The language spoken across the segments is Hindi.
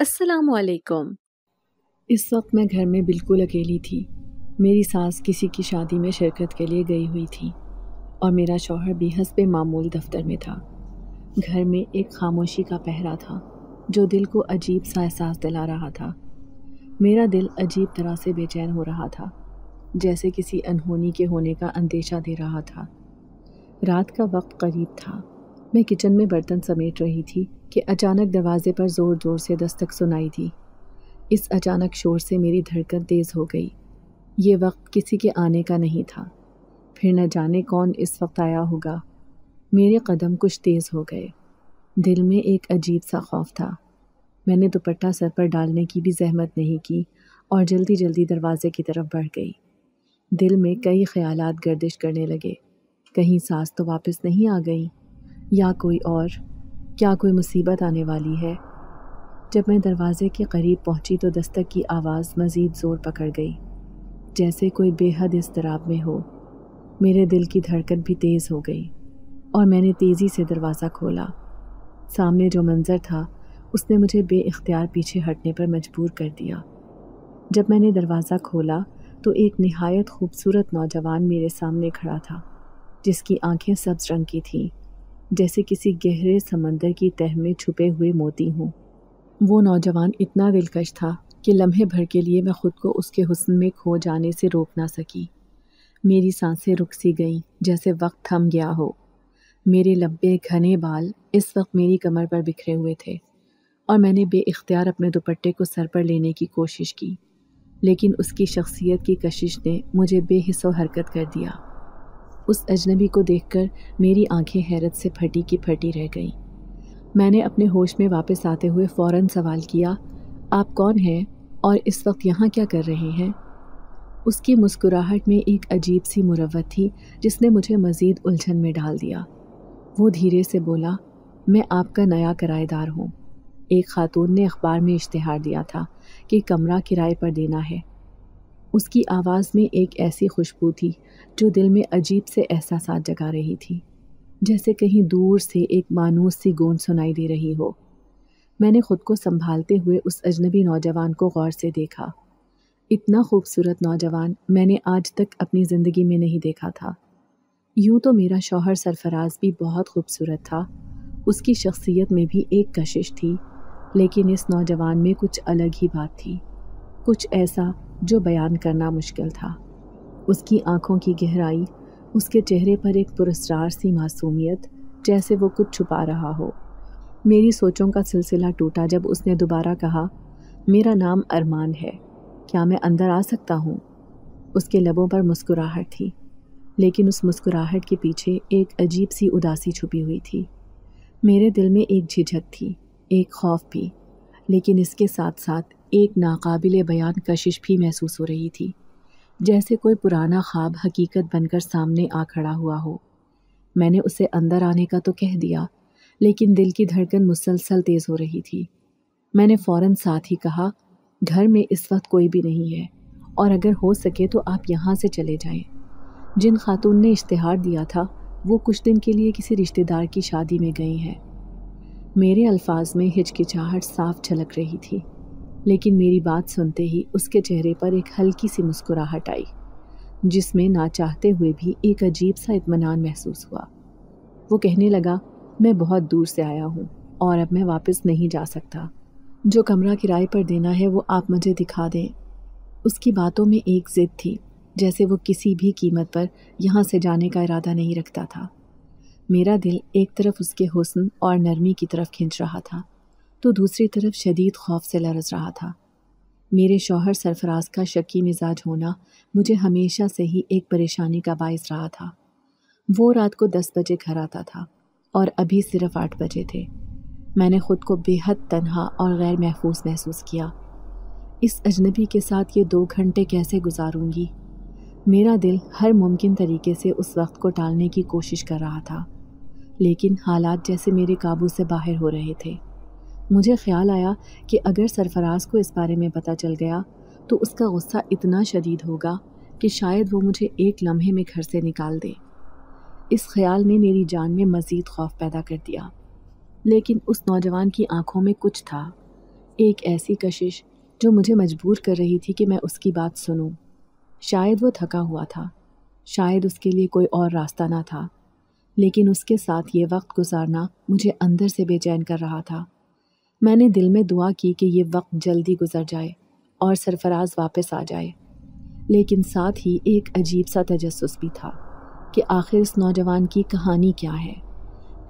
अस्सलाम वालेकुम इस वक्त मैं घर में बिल्कुल अकेली थी मेरी सास किसी की शादी में शिरकत के लिए गई हुई थी और मेरा शौहर भी हंसब मामूल दफ्तर में था घर में एक खामोशी का पहरा था जो दिल को अजीब सा एहसास दिला रहा था मेरा दिल अजीब तरह से बेचैन हो रहा था जैसे किसी अनहोनी के होने का अंदेशा दे रहा था रात का वक्त करीब था मैं किचन में बर्तन समेट रही थी कि अचानक दरवाजे पर ज़ोर ज़ोर से दस्तक सुनाई थी इस अचानक शोर से मेरी धड़कन तेज़ हो गई ये वक्त किसी के आने का नहीं था फिर न जाने कौन इस वक्त आया होगा मेरे कदम कुछ तेज़ हो गए दिल में एक अजीब सा खौफ था मैंने दुपट्टा सर पर डालने की भी जहमत नहीं की और जल्दी जल्दी दरवाजे की तरफ बढ़ गई दिल में कई ख्यालात गर्दिश करने लगे कहीं सांस तो वापस नहीं आ गई या कोई और क्या कोई मुसीबत आने वाली है जब मैं दरवाज़े के करीब पहुंची तो दस्तक की आवाज़ मज़ीद ज़ोर पकड़ गई जैसे कोई बेहद इसतराब में हो मेरे दिल की धड़कन भी तेज़ हो गई और मैंने तेज़ी से दरवाज़ा खोला सामने जो मंज़र था उसने मुझे बेख्तियार पीछे हटने पर मजबूर कर दिया जब मैंने दरवाज़ा खोला तो एक नहायत खूबसूरत नौजवान मेरे सामने खड़ा था जिसकी आंखें सब्ज रंग की थीं जैसे किसी गहरे समंदर की तह में छुपे हुए मोती हूँ वो नौजवान इतना दिलकश था कि लम्हे भर के लिए मैं ख़ुद को उसके हुस्न में खो जाने से रोक ना सकी मेरी सांसें रुक सी गईं जैसे वक्त थम गया हो मेरे लंबे घने बाल इस वक्त मेरी कमर पर बिखरे हुए थे और मैंने बेख्तियार अपने दुपट्टे को सर पर लेने की कोशिश की लेकिन उसकी शख्सियत की कशिश ने मुझे बेहिसो हरकत कर दिया उस अजनबी को देखकर मेरी आंखें हैरत से फटी की फटी रह गईं मैंने अपने होश में वापस आते हुए फ़ौर सवाल किया आप कौन हैं और इस वक्त यहाँ क्या कर रहे हैं उसकी मुस्कुराहट में एक अजीब सी मुरवत थी जिसने मुझे मज़ीद उलझन में डाल दिया वो धीरे से बोला मैं आपका नया किराएदार हूँ एक खातून ने अखबार में इश्तहार दिया था कि कमरा किराए पर देना है उसकी आवाज़ में एक ऐसी खुशबू थी जो दिल में अजीब से एहसास जगा रही थी जैसे कहीं दूर से एक मानूस सी गोंद सुनाई दे रही हो मैंने खुद को संभालते हुए उस अजनबी नौजवान को गौर से देखा इतना खूबसूरत नौजवान मैंने आज तक अपनी ज़िंदगी में नहीं देखा था यूँ तो मेरा शौहर सरफराज भी बहुत खूबसूरत था उसकी शख्सियत में भी एक कशिश थी लेकिन इस नौजवान में कुछ अलग ही बात थी कुछ ऐसा जो बयान करना मुश्किल था उसकी आंखों की गहराई उसके चेहरे पर एक पुरस्कार सी मासूमियत जैसे वो कुछ छुपा रहा हो मेरी सोचों का सिलसिला टूटा जब उसने दोबारा कहा मेरा नाम अरमान है क्या मैं अंदर आ सकता हूँ उसके लबों पर मुस्कुराहट थी लेकिन उस मुस्कुराहट के पीछे एक अजीब सी उदासी छुपी हुई थी मेरे दिल में एक झिझक थी एक खौफ भी लेकिन इसके साथ साथ एक नाकाबिल बयान कशिश भी महसूस हो रही थी जैसे कोई पुराना ख्वाब हकीकत बनकर सामने आ खड़ा हुआ हो मैंने उसे अंदर आने का तो कह दिया लेकिन दिल की धड़कन मुसलसल तेज़ हो रही थी मैंने फ़ौर साथ ही कहा घर में इस वक्त कोई भी नहीं है और अगर हो सके तो आप यहाँ से चले जाएं। जिन खातून ने इश्तहार दिया था वो कुछ दिन के लिए किसी रिश्तेदार की शादी में गई हैं मेरे अल्फाज में हिचकिचाहट साफ झलक रही थी लेकिन मेरी बात सुनते ही उसके चेहरे पर एक हल्की सी मुस्कुराहट आई जिसमें ना चाहते हुए भी एक अजीब सा इतमान महसूस हुआ वो कहने लगा मैं बहुत दूर से आया हूँ और अब मैं वापस नहीं जा सकता जो कमरा किराए पर देना है वो आप मुझे दिखा दें उसकी बातों में एक ज़िद थी जैसे वो किसी भी कीमत पर यहाँ से जाने का इरादा नहीं रखता था मेरा दिल एक तरफ उसके हुस्न और नरमी की तरफ खींच रहा था तो दूसरी तरफ शदीद खौफ से लरस रहा था मेरे शौहर सरफराज का शकी मिजाज होना मुझे हमेशा से ही एक परेशानी का बायस रहा था वो रात को दस बजे घर आता था और अभी सिर्फ आठ बजे थे मैंने ख़ुद को बेहद तनहा और गैर महफूज महसूस किया इस अजनबी के साथ ये दो घंटे कैसे गुजारूंगी मेरा दिल हर मुमकिन तरीके से उस वक्त को टालने की कोशिश कर रहा था लेकिन हालात जैसे मेरे काबू से बाहर हो रहे थे मुझे ख्याल आया कि अगर सरफराज को इस बारे में पता चल गया तो उसका गुस्सा इतना शदीद होगा कि शायद वो मुझे एक लम्हे में घर से निकाल दे इस ख्याल ने मेरी जान में मज़ीद खौफ पैदा कर दिया लेकिन उस नौजवान की आंखों में कुछ था एक ऐसी कशिश जो मुझे मजबूर कर रही थी कि मैं उसकी बात सुनूं। शायद वो थका हुआ था शायद उसके लिए कोई और रास्ता ना था लेकिन उसके साथ ये वक्त गुजारना मुझे अंदर से बेचैन कर रहा था मैंने दिल में दुआ की कि ये वक्त जल्दी गुजर जाए और सरफराज वापस आ जाए लेकिन साथ ही एक अजीब सा तजस्स भी था कि आखिर इस नौजवान की कहानी क्या है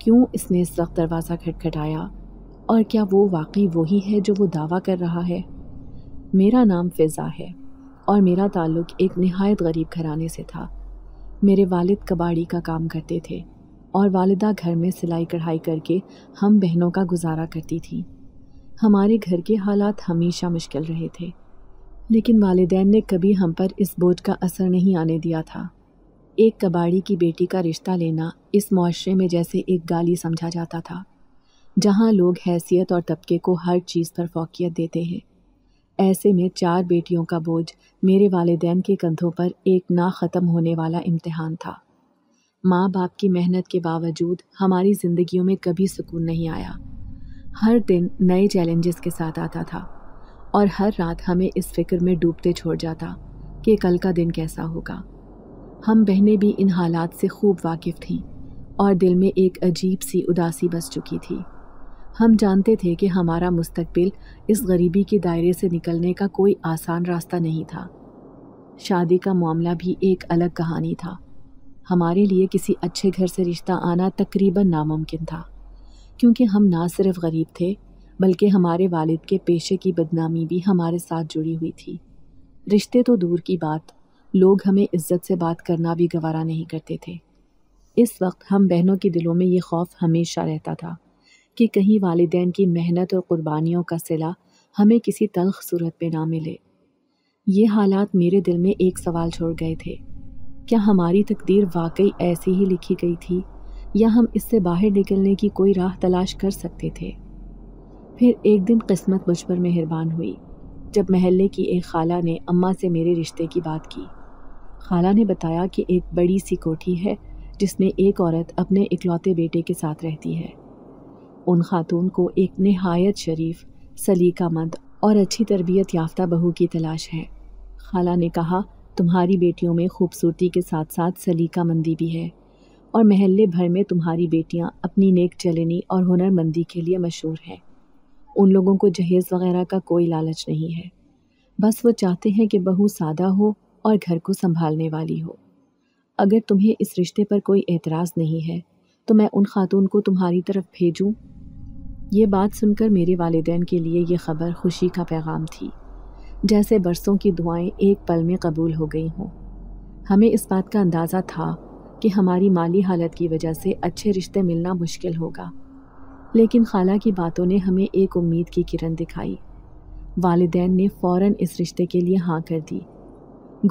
क्यों इसने इस वक्त दरवाज़ा खटखटाया और क्या वो वाकई वही है जो वो दावा कर रहा है मेरा नाम फ़िज़ा है और मेरा ताल्लुक एक नहायत गरीब घराने से था मेरे वालिद कबाड़ी का काम करते थे और वालदा घर में सिलाई कढ़ाई करके हम बहनों का गुजारा करती थीं हमारे घर के हालात हमेशा मुश्किल रहे थे लेकिन वालदेन ने कभी हम पर इस बोझ का असर नहीं आने दिया था एक कबाड़ी की बेटी का रिश्ता लेना इस माशरे में जैसे एक गाली समझा जाता था जहाँ लोग हैसियत और तबके को हर चीज़ पर फोकियत देते हैं ऐसे में चार बेटियों का बोझ मेरे वालदेन के कंधों पर एक ना ख़त्म होने वाला इम्तहान था माँ बाप की मेहनत के बावजूद हमारी ज़िंदगियों में कभी सुकून नहीं आया हर दिन नए चैलेंजेस के साथ आता था और हर रात हमें इस फिक्र में डूबते छोड़ जाता कि कल का दिन कैसा होगा हम बहनें भी इन हालात से खूब वाकिफ़ थीं और दिल में एक अजीब सी उदासी बस चुकी थी हम जानते थे कि हमारा मुस्तबिल इस गरीबी के दायरे से निकलने का कोई आसान रास्ता नहीं था शादी का मामला भी एक अलग कहानी था हमारे लिए किसी अच्छे घर से रिश्ता आना तकरीबन नामुमकिन था क्योंकि हम ना सिर्फ गरीब थे बल्कि हमारे वालिद के पेशे की बदनामी भी हमारे साथ जुड़ी हुई थी रिश्ते तो दूर की बात लोग हमें इज्जत से बात करना भी गवारा नहीं करते थे इस वक्त हम बहनों के दिलों में ये खौफ हमेशा रहता था कि कहीं वालदेन की मेहनत और क़ुरबानियों का सिला हमें किसी तलख सूरत पे ना मिले ये हालात मेरे दिल में एक सवाल छोड़ गए थे क्या हमारी तकदीर वाकई ऐसी ही लिखी गई थी या हम इससे बाहर निकलने की कोई राह तलाश कर सकते थे फिर एक दिन किस्मत मुझ पर मेहरबान हुई जब महल्ले की एक खाला ने अम्मा से मेरे रिश्ते की बात की खाला ने बताया कि एक बड़ी सी कोठी है जिसमें एक औरत अपने इकलौते बेटे के साथ रहती है उन खातून को एक नहायत शरीफ सलीका मंद और अच्छी तरबियत याफ्ता बहू की तलाश है खाला ने कहा तुम्हारी बेटियों में खूबसूरती के साथ साथ सलीका मंदी भी है और महल्ले भर में तुम्हारी बेटियां अपनी नेक चलनी और हुनरमंदी के लिए मशहूर हैं उन लोगों को जहेज़ वगैरह का कोई लालच नहीं है बस वो चाहते हैं कि बहू सादा हो और घर को संभालने वाली हो अगर तुम्हें इस रिश्ते पर कोई एतराज़ नहीं है तो मैं उन खातून को तुम्हारी तरफ भेजूँ ये बात सुनकर मेरे वालदेन के लिए ये खबर खुशी का पैगाम थी जैसे बरसों की दुआएं एक पल में कबूल हो गई हों हमें इस बात का अंदाज़ा था कि हमारी माली हालत की वजह से अच्छे रिश्ते मिलना मुश्किल होगा लेकिन खाला की बातों ने हमें एक उम्मीद की किरण दिखाई वालदेन ने फ़ौर इस रिश्ते के लिए हाँ कर दी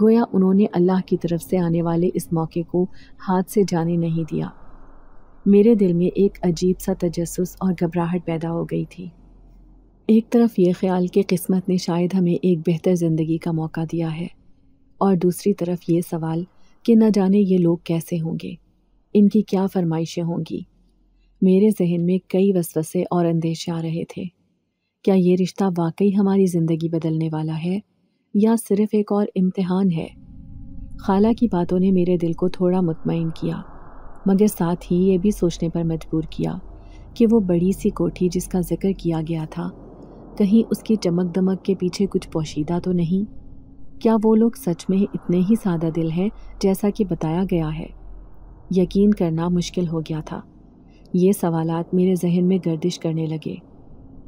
गोया उन्होंने अल्लाह की तरफ से आने वाले इस मौके को हाथ से जाने नहीं दिया मेरे दिल में एक अजीब सा तजस और घबराहट पैदा हो गई थी एक तरफ ये ख्याल कि किस्मत ने शायद हमें एक बेहतर ज़िंदगी का मौका दिया है और दूसरी तरफ ये सवाल कि न जाने ये लोग कैसे होंगे इनकी क्या फरमाइशें होंगी मेरे जहन में कई वसवसे और अंदेशे आ रहे थे क्या ये रिश्ता वाकई हमारी ज़िंदगी बदलने वाला है या सिर्फ एक और इम्तहान है खाला की बातों ने मेरे दिल को थोड़ा मुतमिन किया मगर साथ ही ये भी सोचने पर मजबूर किया कि वो बड़ी सी कोठी जिसका जिक्र किया गया था कहीं उसकी चमक दमक के पीछे कुछ पोशीदा तो नहीं क्या वो लोग सच में इतने ही सादा दिल हैं जैसा कि बताया गया है यकीन करना मुश्किल हो गया था ये सवाल मेरे जहन में गर्दिश करने लगे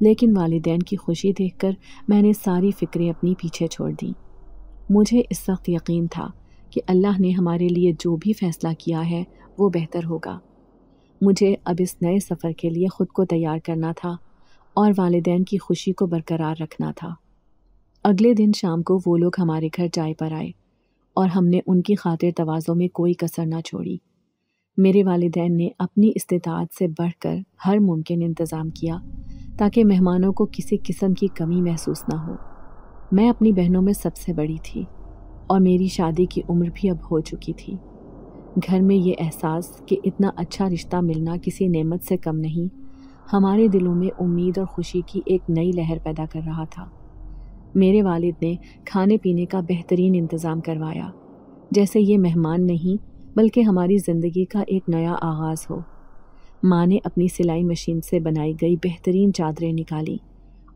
लेकिन वालदेन की खुशी देखकर मैंने सारी फ़िक्रें अपनी पीछे छोड़ दी मुझे इस सख्त यकीन था कि अल्लाह ने हमारे लिए जो भी फ़ैसला किया है वो बेहतर होगा मुझे अब इस नए सफ़र के लिए ख़ुद को तैयार करना था और वालदेन की खुशी को बरकरार रखना था अगले दिन शाम को वो लोग हमारे घर चाय पर आए और हमने उनकी खातिर तवाज़ों में कोई कसर ना छोड़ी मेरे वालदेन ने अपनी इस्तात से बढ़कर हर मुमकिन इंतज़ाम किया ताकि मेहमानों को किसी किस्म की कमी महसूस ना हो मैं अपनी बहनों में सबसे बड़ी थी और मेरी शादी की उम्र भी अब हो चुकी थी घर में ये एहसास कि इतना अच्छा रिश्ता मिलना किसी नेमत से कम नहीं हमारे दिलों में उम्मीद और खुशी की एक नई लहर पैदा कर रहा था मेरे वालिद ने खाने पीने का बेहतरीन इंतज़ाम करवाया जैसे ये मेहमान नहीं बल्कि हमारी ज़िंदगी का एक नया आगाज़ हो माँ ने अपनी सिलाई मशीन से बनाई गई बेहतरीन चादरें निकाली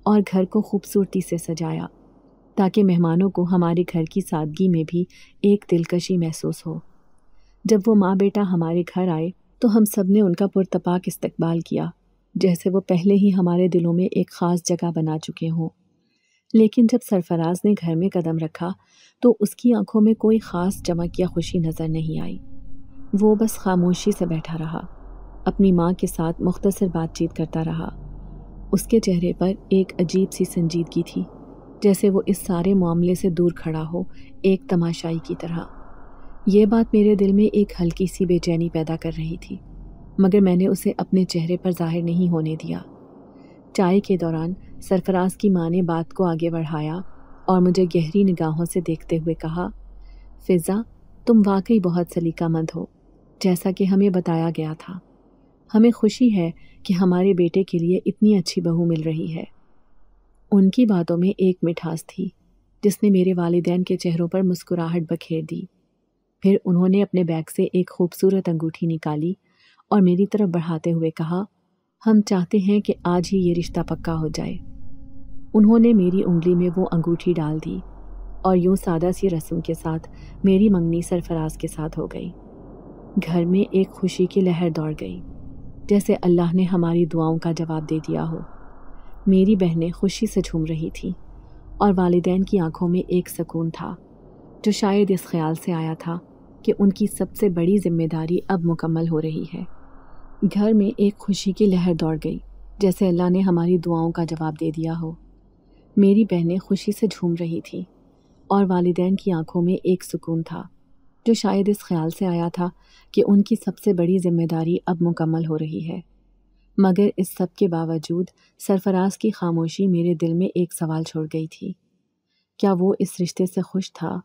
और घर को खूबसूरती से सजाया ताकि मेहमानों को हमारे घर की सादगी में भी एक दिलकशी महसूस हो जब वो माँ बेटा हमारे घर आए तो हम सब ने उनका पुरतपाक इस्तकबाल किया जैसे वो पहले ही हमारे दिलों में एक ख़ास जगह बना चुके हों लेकिन जब सरफराज ने घर में कदम रखा तो उसकी आंखों में कोई ख़ास चमक या खुशी नज़र नहीं आई वो बस खामोशी से बैठा रहा अपनी माँ के साथ मुख्तसर बातचीत करता रहा उसके चेहरे पर एक अजीब सी संजीदगी थी जैसे वो इस सारे मामले से दूर खड़ा हो एक तमाशाई की तरह यह बात मेरे दिल में एक हल्की सी बेचैनी पैदा कर रही थी मगर मैंने उसे अपने चेहरे पर जाहिर नहीं होने दिया चाय के दौरान सरफराज की माँ ने बात को आगे बढ़ाया और मुझे गहरी निगाहों से देखते हुए कहा फिज़ा तुम वाकई बहुत सलीकामंद हो जैसा कि हमें बताया गया था हमें खुशी है कि हमारे बेटे के लिए इतनी अच्छी बहू मिल रही है उनकी बातों में एक मिठास थी जिसने मेरे वालदेन के चेहरों पर मुस्कुराहट बखेर दी फिर उन्होंने अपने बैग से एक खूबसूरत अंगूठी निकाली और मेरी तरफ बढ़ाते हुए कहा हम चाहते हैं कि आज ही ये रिश्ता पक्का हो जाए उन्होंने मेरी उंगली में वो अंगूठी डाल दी और यूं सादा सी रस्म के साथ मेरी मंगनी सरफराज के साथ हो गई घर में एक खुशी की लहर दौड़ गई जैसे अल्लाह ने हमारी दुआओं का जवाब दे दिया हो मेरी बहनें खुशी से झूम रही थीं और वालदेन की आंखों में एक सुकून था जो शायद इस ख्याल से आया था कि उनकी सबसे बड़ी जिम्मेदारी अब मुकम्मल हो रही है घर में एक खुशी की लहर दौड़ गई जैसे अल्लाह ने हमारी दुआओं का जवाब दे दिया हो मेरी बहनें खुशी से झूम रही थीं और वालदेन की आंखों में एक सुकून था जो शायद इस ख्याल से आया था कि उनकी सबसे बड़ी जिम्मेदारी अब मुकम्मल हो रही है मगर इस सब के बावजूद सरफराज की खामोशी मेरे दिल में एक सवाल छोड़ गई थी क्या वो इस रिश्ते से खुश था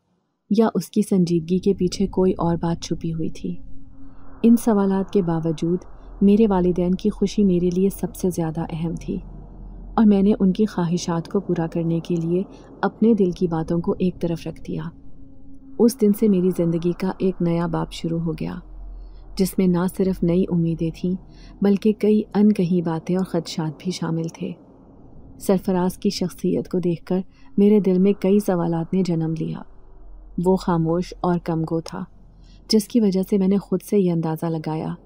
या उसकी संजीदगी के पीछे कोई और बात छुपी हुई थी इन सवालात के बावजूद मेरे वालदेन की खुशी मेरे लिए सबसे ज़्यादा अहम थी और मैंने उनकी ख्वाहिशात को पूरा करने के लिए अपने दिल की बातों को एक तरफ रख दिया उस दिन से मेरी ज़िंदगी का एक नया बाप शुरू हो गया जिसमें ना सिर्फ नई उम्मीदें थीं बल्कि कई कहीं बातें और ख़दशात भी शामिल थे सरफराज की शख्सियत को देखकर मेरे दिल में कई सवाल ने जन्म लिया वो खामोश और कमगो था जिसकी वजह से मैंने खुद से ये अंदाज़ा लगाया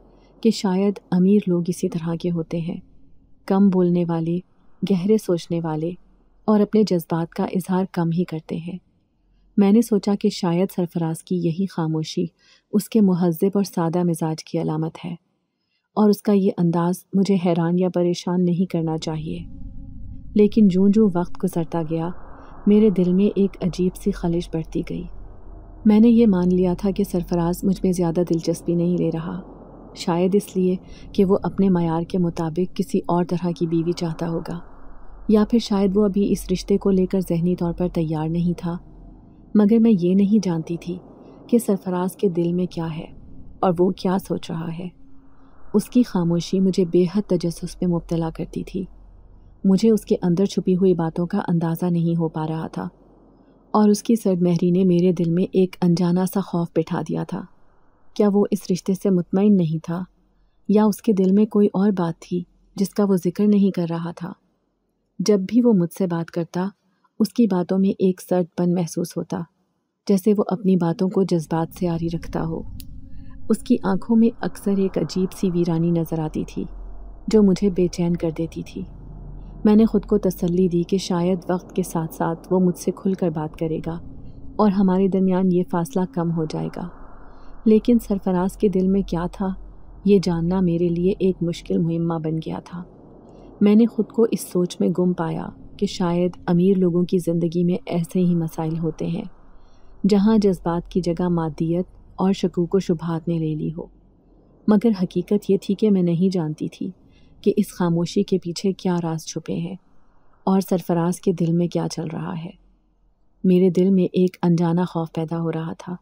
कि शायद अमीर लोग इसी तरह के होते हैं कम बोलने वाले गहरे सोचने वाले और अपने जज्बात का इजहार कम ही करते हैं मैंने सोचा कि शायद सरफराज की यही खामोशी उसके महजब और सादा मिजाज की अलामत है और उसका ये अंदाज़ मुझे हैरान या परेशान नहीं करना चाहिए लेकिन जो जो वक्त गुजरता गया मेरे दिल में एक अजीब सी खलिश बढ़ती गई मैंने ये मान लिया था कि सरफराज मुझ में ज़्यादा दिलचस्पी नहीं ले रहा शायद इसलिए कि वो अपने मैार के मुताबिक किसी और तरह की बीवी चाहता होगा या फिर शायद वो अभी इस रिश्ते को लेकर जहनी तौर पर तैयार नहीं था मगर मैं ये नहीं जानती थी कि सरफराज के दिल में क्या है और वो क्या सोच रहा है उसकी खामोशी मुझे बेहद तजस में मुबतला करती थी मुझे उसके अंदर छुपी हुई बातों का अंदाज़ा नहीं हो पा रहा था और उसकी सरमहरी ने मेरे दिल में एक अनजाना सा खौफ बिठा दिया था क्या वो इस रिश्ते से मुतमिन नहीं था या उसके दिल में कोई और बात थी जिसका वो जिक्र नहीं कर रहा था जब भी वो मुझसे बात करता उसकी बातों में एक सर्दपन महसूस होता जैसे वो अपनी बातों को जज्बात से आरी रखता हो उसकी आंखों में अक्सर एक अजीब सी वीरानी नज़र आती थी जो मुझे बेचैन कर देती थी मैंने ख़ुद को तसल्ली दी कि शायद वक्त के साथ साथ वो मुझसे खुल कर बात करेगा और हमारे दरमियान ये फ़ासला कम हो जाएगा लेकिन सरफराज के दिल में क्या था ये जानना मेरे लिए एक मुश्किल मुहिमा बन गया था मैंने खुद को इस सोच में गुम पाया कि शायद अमीर लोगों की ज़िंदगी में ऐसे ही मसाइल होते हैं जहाँ जज्बात की जगह मादियत और शकू को शुभात ने ले ली हो मगर हकीकत ये थी कि मैं नहीं जानती थी कि इस खामोशी के पीछे क्या राज छुपे हैं और सरफराज के दिल में क्या चल रहा है मेरे दिल में एक अनजाना खौफ पैदा हो रहा था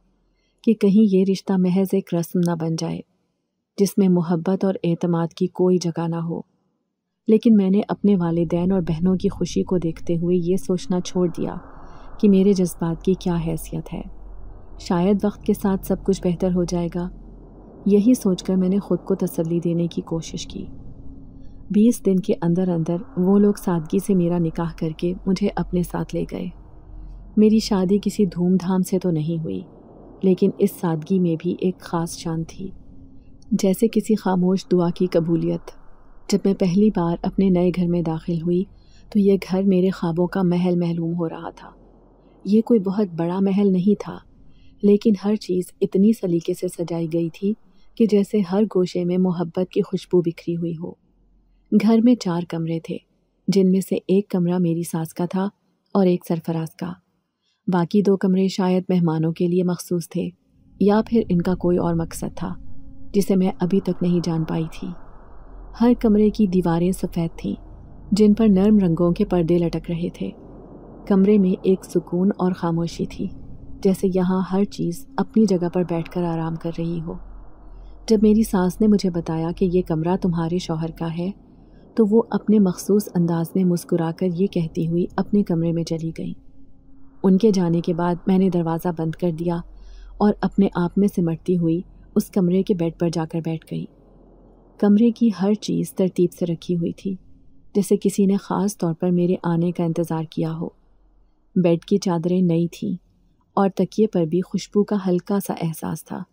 कि कहीं ये रिश्ता महज एक रस्म ना बन जाए जिसमें मोहब्बत और एतमाद की कोई जगह ना हो लेकिन मैंने अपने वालदेन और बहनों की खुशी को देखते हुए ये सोचना छोड़ दिया कि मेरे जज्बात की क्या हैसियत है शायद वक्त के साथ सब कुछ बेहतर हो जाएगा यही सोचकर मैंने ख़ुद को तसल्ली देने की कोशिश की बीस दिन के अंदर अंदर वो लोग सादगी से मेरा निकाह करके मुझे अपने साथ ले गए मेरी शादी किसी धूमधाम से तो नहीं हुई लेकिन इस सादगी में भी एक ख़ास शान थी जैसे किसी खामोश दुआ की कबूलियत जब मैं पहली बार अपने नए घर में दाखिल हुई तो यह घर मेरे ख्वाबों का महल महलूम हो रहा था यह कोई बहुत बड़ा महल नहीं था लेकिन हर चीज़ इतनी सलीके से सजाई गई थी कि जैसे हर गोशे में मोहब्बत की खुशबू बिखरी हुई हो घर में चार कमरे थे जिनमें से एक कमरा मेरी सास का था और एक सरफराज का बाकी दो कमरे शायद मेहमानों के लिए मखसूस थे या फिर इनका कोई और मकसद था जिसे मैं अभी तक नहीं जान पाई थी हर कमरे की दीवारें सफ़ेद थीं जिन पर नरम रंगों के पर्दे लटक रहे थे कमरे में एक सुकून और खामोशी थी जैसे यहाँ हर चीज़ अपनी जगह पर बैठकर आराम कर रही हो जब मेरी सास ने मुझे बताया कि ये कमरा तुम्हारे शौहर का है तो वो अपने मखसूस अंदाज में मुस्कुराकर ये कहती हुई अपने कमरे में चली गई उनके जाने के बाद मैंने दरवाज़ा बंद कर दिया और अपने आप में सिमटती हुई उस कमरे के बेड पर जाकर बैठ गई कमरे की हर चीज़ तरतीब से रखी हुई थी जैसे किसी ने ख़ास तौर पर मेरे आने का इंतज़ार किया हो बेड की चादरें नई थीं और तकिए पर भी खुशबू का हल्का सा एहसास था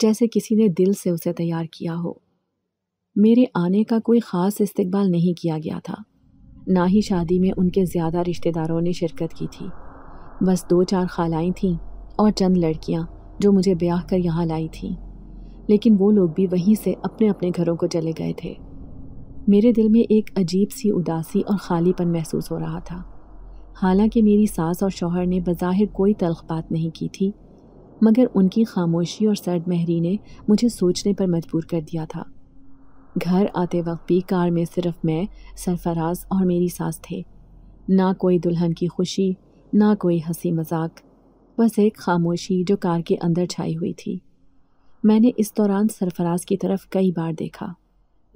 जैसे किसी ने दिल से उसे तैयार किया हो मेरे आने का कोई ख़ास इस्तकबाल नहीं किया गया था ना ही शादी में उनके ज़्यादा रिश्तेदारों ने शिरकत की थी बस दो चार खालाएँ थीं और चंद लड़कियाँ जो मुझे ब्याह कर यहाँ लाई थीं लेकिन वो लोग भी वहीं से अपने अपने घरों को चले गए थे मेरे दिल में एक अजीब सी उदासी और खालीपन महसूस हो रहा था हालांकि मेरी सास और शौहर ने बज़ाहिर कोई तलख बात नहीं की थी मगर उनकी खामोशी और सर्द महरी ने मुझे सोचने पर मजबूर कर दिया था घर आते वक्त भी कार में सिर्फ मैं सरफराज और मेरी सास थे ना कोई दुल्हन की खुशी ना कोई हंसी मजाक बस एक खामोशी जो कार के अंदर छाई हुई थी मैंने इस दौरान सरफराज की तरफ कई बार देखा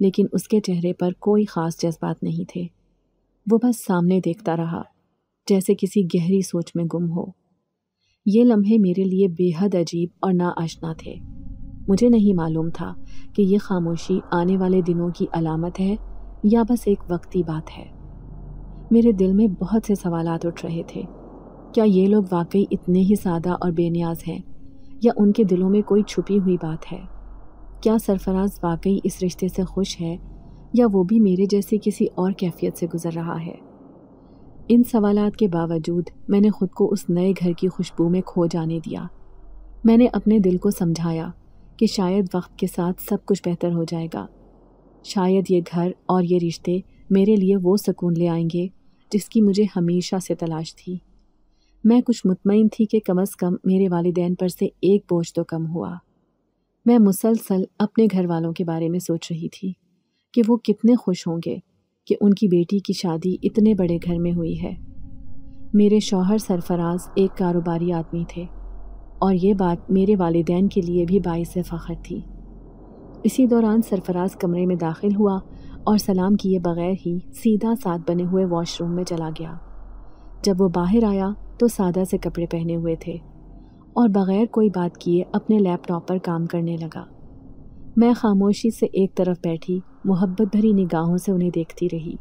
लेकिन उसके चेहरे पर कोई ख़ास जज्बात नहीं थे वो बस सामने देखता रहा जैसे किसी गहरी सोच में गुम हो ये लम्हे मेरे लिए बेहद अजीब और नाआशना थे मुझे नहीं मालूम था कि यह खामोशी आने वाले दिनों की अलामत है या बस एक वक्ती बात है मेरे दिल में बहुत से सवाल उठ रहे थे क्या ये लोग वाकई इतने ही सादा और बेनियाज हैं या उनके दिलों में कोई छुपी हुई बात है क्या सरफराज वाकई इस रिश्ते से खुश है या वो भी मेरे जैसे किसी और कैफियत से गुज़र रहा है इन सवालात के बावजूद मैंने खुद को उस नए घर की खुशबू में खो जाने दिया मैंने अपने दिल को समझाया कि शायद वक्त के साथ सब कुछ बेहतर हो जाएगा शायद ये घर और ये रिश्ते मेरे लिए वो सुकून ले आएंगे जिसकी मुझे हमेशा से तलाश थी मैं कुछ मुतमिन थी कि कम अज़ कम मेरे वालदेन पर से एक बोझ तो कम हुआ मैं मुसलसल अपने घर वालों के बारे में सोच रही थी कि वो कितने खुश होंगे कि उनकी बेटी की शादी इतने बड़े घर में हुई है मेरे शौहर सरफराज एक कारोबारी आदमी थे और ये बात मेरे वालदेन के लिए भी बायस फ़ख्र थी इसी दौरान सरफराज कमरे में दाखिल हुआ और सलाम किए बगैर ही सीधा साथ बने हुए वॉशरूम में चला गया जब वो बाहर आया तो सादा से कपड़े पहने हुए थे और बग़ैर कोई बात किए अपने लैपटॉप पर काम करने लगा मैं खामोशी से एक तरफ बैठी मोहब्बत भरी निगाहों से उन्हें देखती रही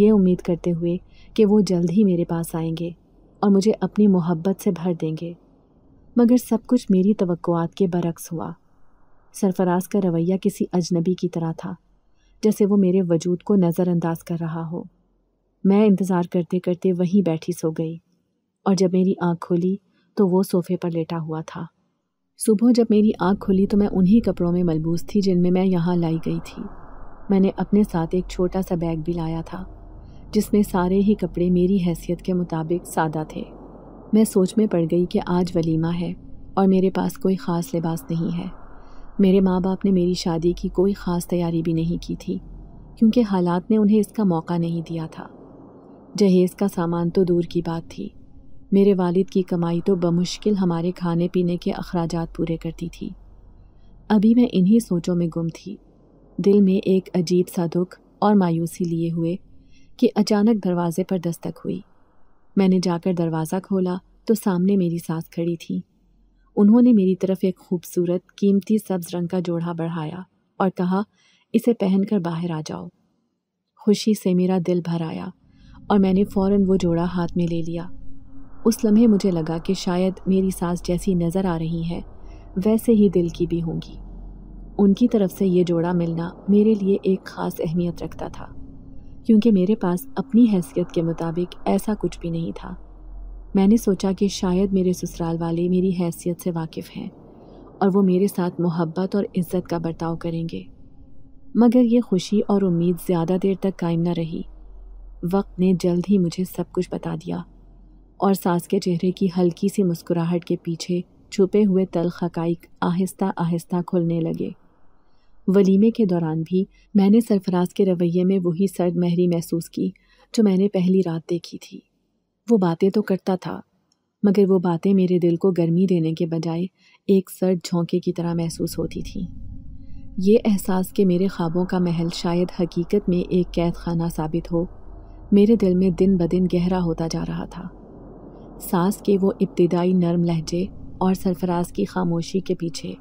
ये उम्मीद करते हुए कि वो जल्द ही मेरे पास आएंगे और मुझे अपनी मोहब्बत से भर देंगे मगर सब कुछ मेरी तवक़ात के बरक्स हुआ सरफराज का रवैया किसी अजनबी की तरह था जैसे वो मेरे वजूद को नज़रअंदाज कर रहा हो मैं इंतज़ार करते करते वहीं बैठी सो गई और जब मेरी आँख खुली तो वो सोफ़े पर लेटा हुआ था सुबह जब मेरी आँख खुली तो मैं उन्हीं कपड़ों में मलबूस थी जिनमें मैं यहाँ लाई गई थी मैंने अपने साथ एक छोटा सा बैग भी लाया था जिसमें सारे ही कपड़े मेरी हैसियत के मुताबिक सादा थे मैं सोच में पड़ गई कि आज वलीमा है और मेरे पास कोई ख़ास लिबास नहीं है मेरे माँ बाप ने मेरी शादी की कोई ख़ास तैयारी भी नहीं की थी क्योंकि हालात ने उन्हें इसका मौका नहीं दिया था जहेज़ का सामान तो दूर की बात थी मेरे वालिद की कमाई तो बमुश्किल हमारे खाने पीने के अखराज पूरे करती थी अभी मैं इन्हीं सोचों में गुम थी दिल में एक अजीब सा दुख और मायूसी लिए हुए कि अचानक दरवाजे पर दस्तक हुई मैंने जाकर दरवाज़ा खोला तो सामने मेरी सास खड़ी थी उन्होंने मेरी तरफ एक खूबसूरत कीमती सब्ज़ रंग का जोड़ा बढ़ाया और कहा इसे पहनकर बाहर आ जाओ खुशी से मेरा दिल भर आया और मैंने फ़ौरन वो जोड़ा हाथ में ले लिया उस लम्हे मुझे लगा कि शायद मेरी सास जैसी नज़र आ रही है वैसे ही दिल की भी होंगी उनकी तरफ से ये जोड़ा मिलना मेरे लिए एक ख़ास अहमियत रखता था क्योंकि मेरे पास अपनी हैसियत के मुताबिक ऐसा कुछ भी नहीं था मैंने सोचा कि शायद मेरे ससुराल वाले मेरी हैसियत से वाकिफ़ हैं और वो मेरे साथ मोहब्बत और इज़्ज़त का बर्ताव करेंगे मगर ये खुशी और उम्मीद ज़्यादा देर तक कायम न रही वक्त ने जल्द ही मुझे सब कुछ बता दिया और सास के चेहरे की हल्की सी मुस्कुराहट के पीछे छुपे हुए तल हकाइक आहिस्ता आहिस्ता खुलने लगे वलीमे के दौरान भी मैंने सरफराज के रवैये में वही सर्द महरी महसूस की जो मैंने पहली रात देखी थी वो बातें तो करता था मगर वो बातें मेरे दिल को गर्मी देने के बजाय एक सर्द झोंके की तरह महसूस होती थी ये एहसास कि मेरे ख्वाबों का महल शायद हकीकत में एक कैद खाना साबित हो मेरे दिल में दिन ब दिन गहरा होता जा रहा था सास के वो इब्तदाई नरम लहजे और सरफराज की खामोशी के पीछे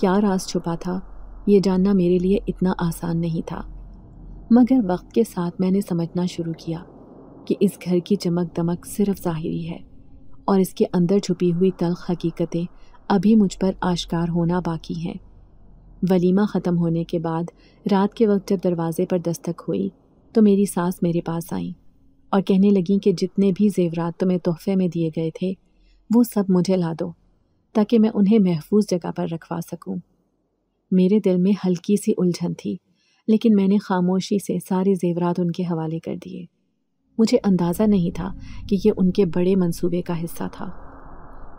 क्या राज छुपा था ये जानना मेरे लिए इतना आसान नहीं था मगर वक्त के साथ मैंने समझना शुरू किया कि इस घर की चमक दमक सिर्फ ज़ाहरी है और इसके अंदर छुपी हुई तलख हकीकतें अभी मुझ पर आश्कार होना बाकी हैं वलीमा ख़त्म होने के बाद रात के वक्त जब दरवाज़े पर दस्तक हुई तो मेरी सास मेरे पास आई और कहने लगी कि जितने भी जेवरात तुम्हें तोहफे में दिए गए थे वो सब मुझे ला दो ताकि मैं उन्हें महफूज जगह पर रखवा सकूं। मेरे दिल में हल्की सी उलझन थी लेकिन मैंने खामोशी से सारे जेवरात उनके हवाले कर दिए मुझे अंदाज़ा नहीं था कि ये उनके बड़े मंसूबे का हिस्सा था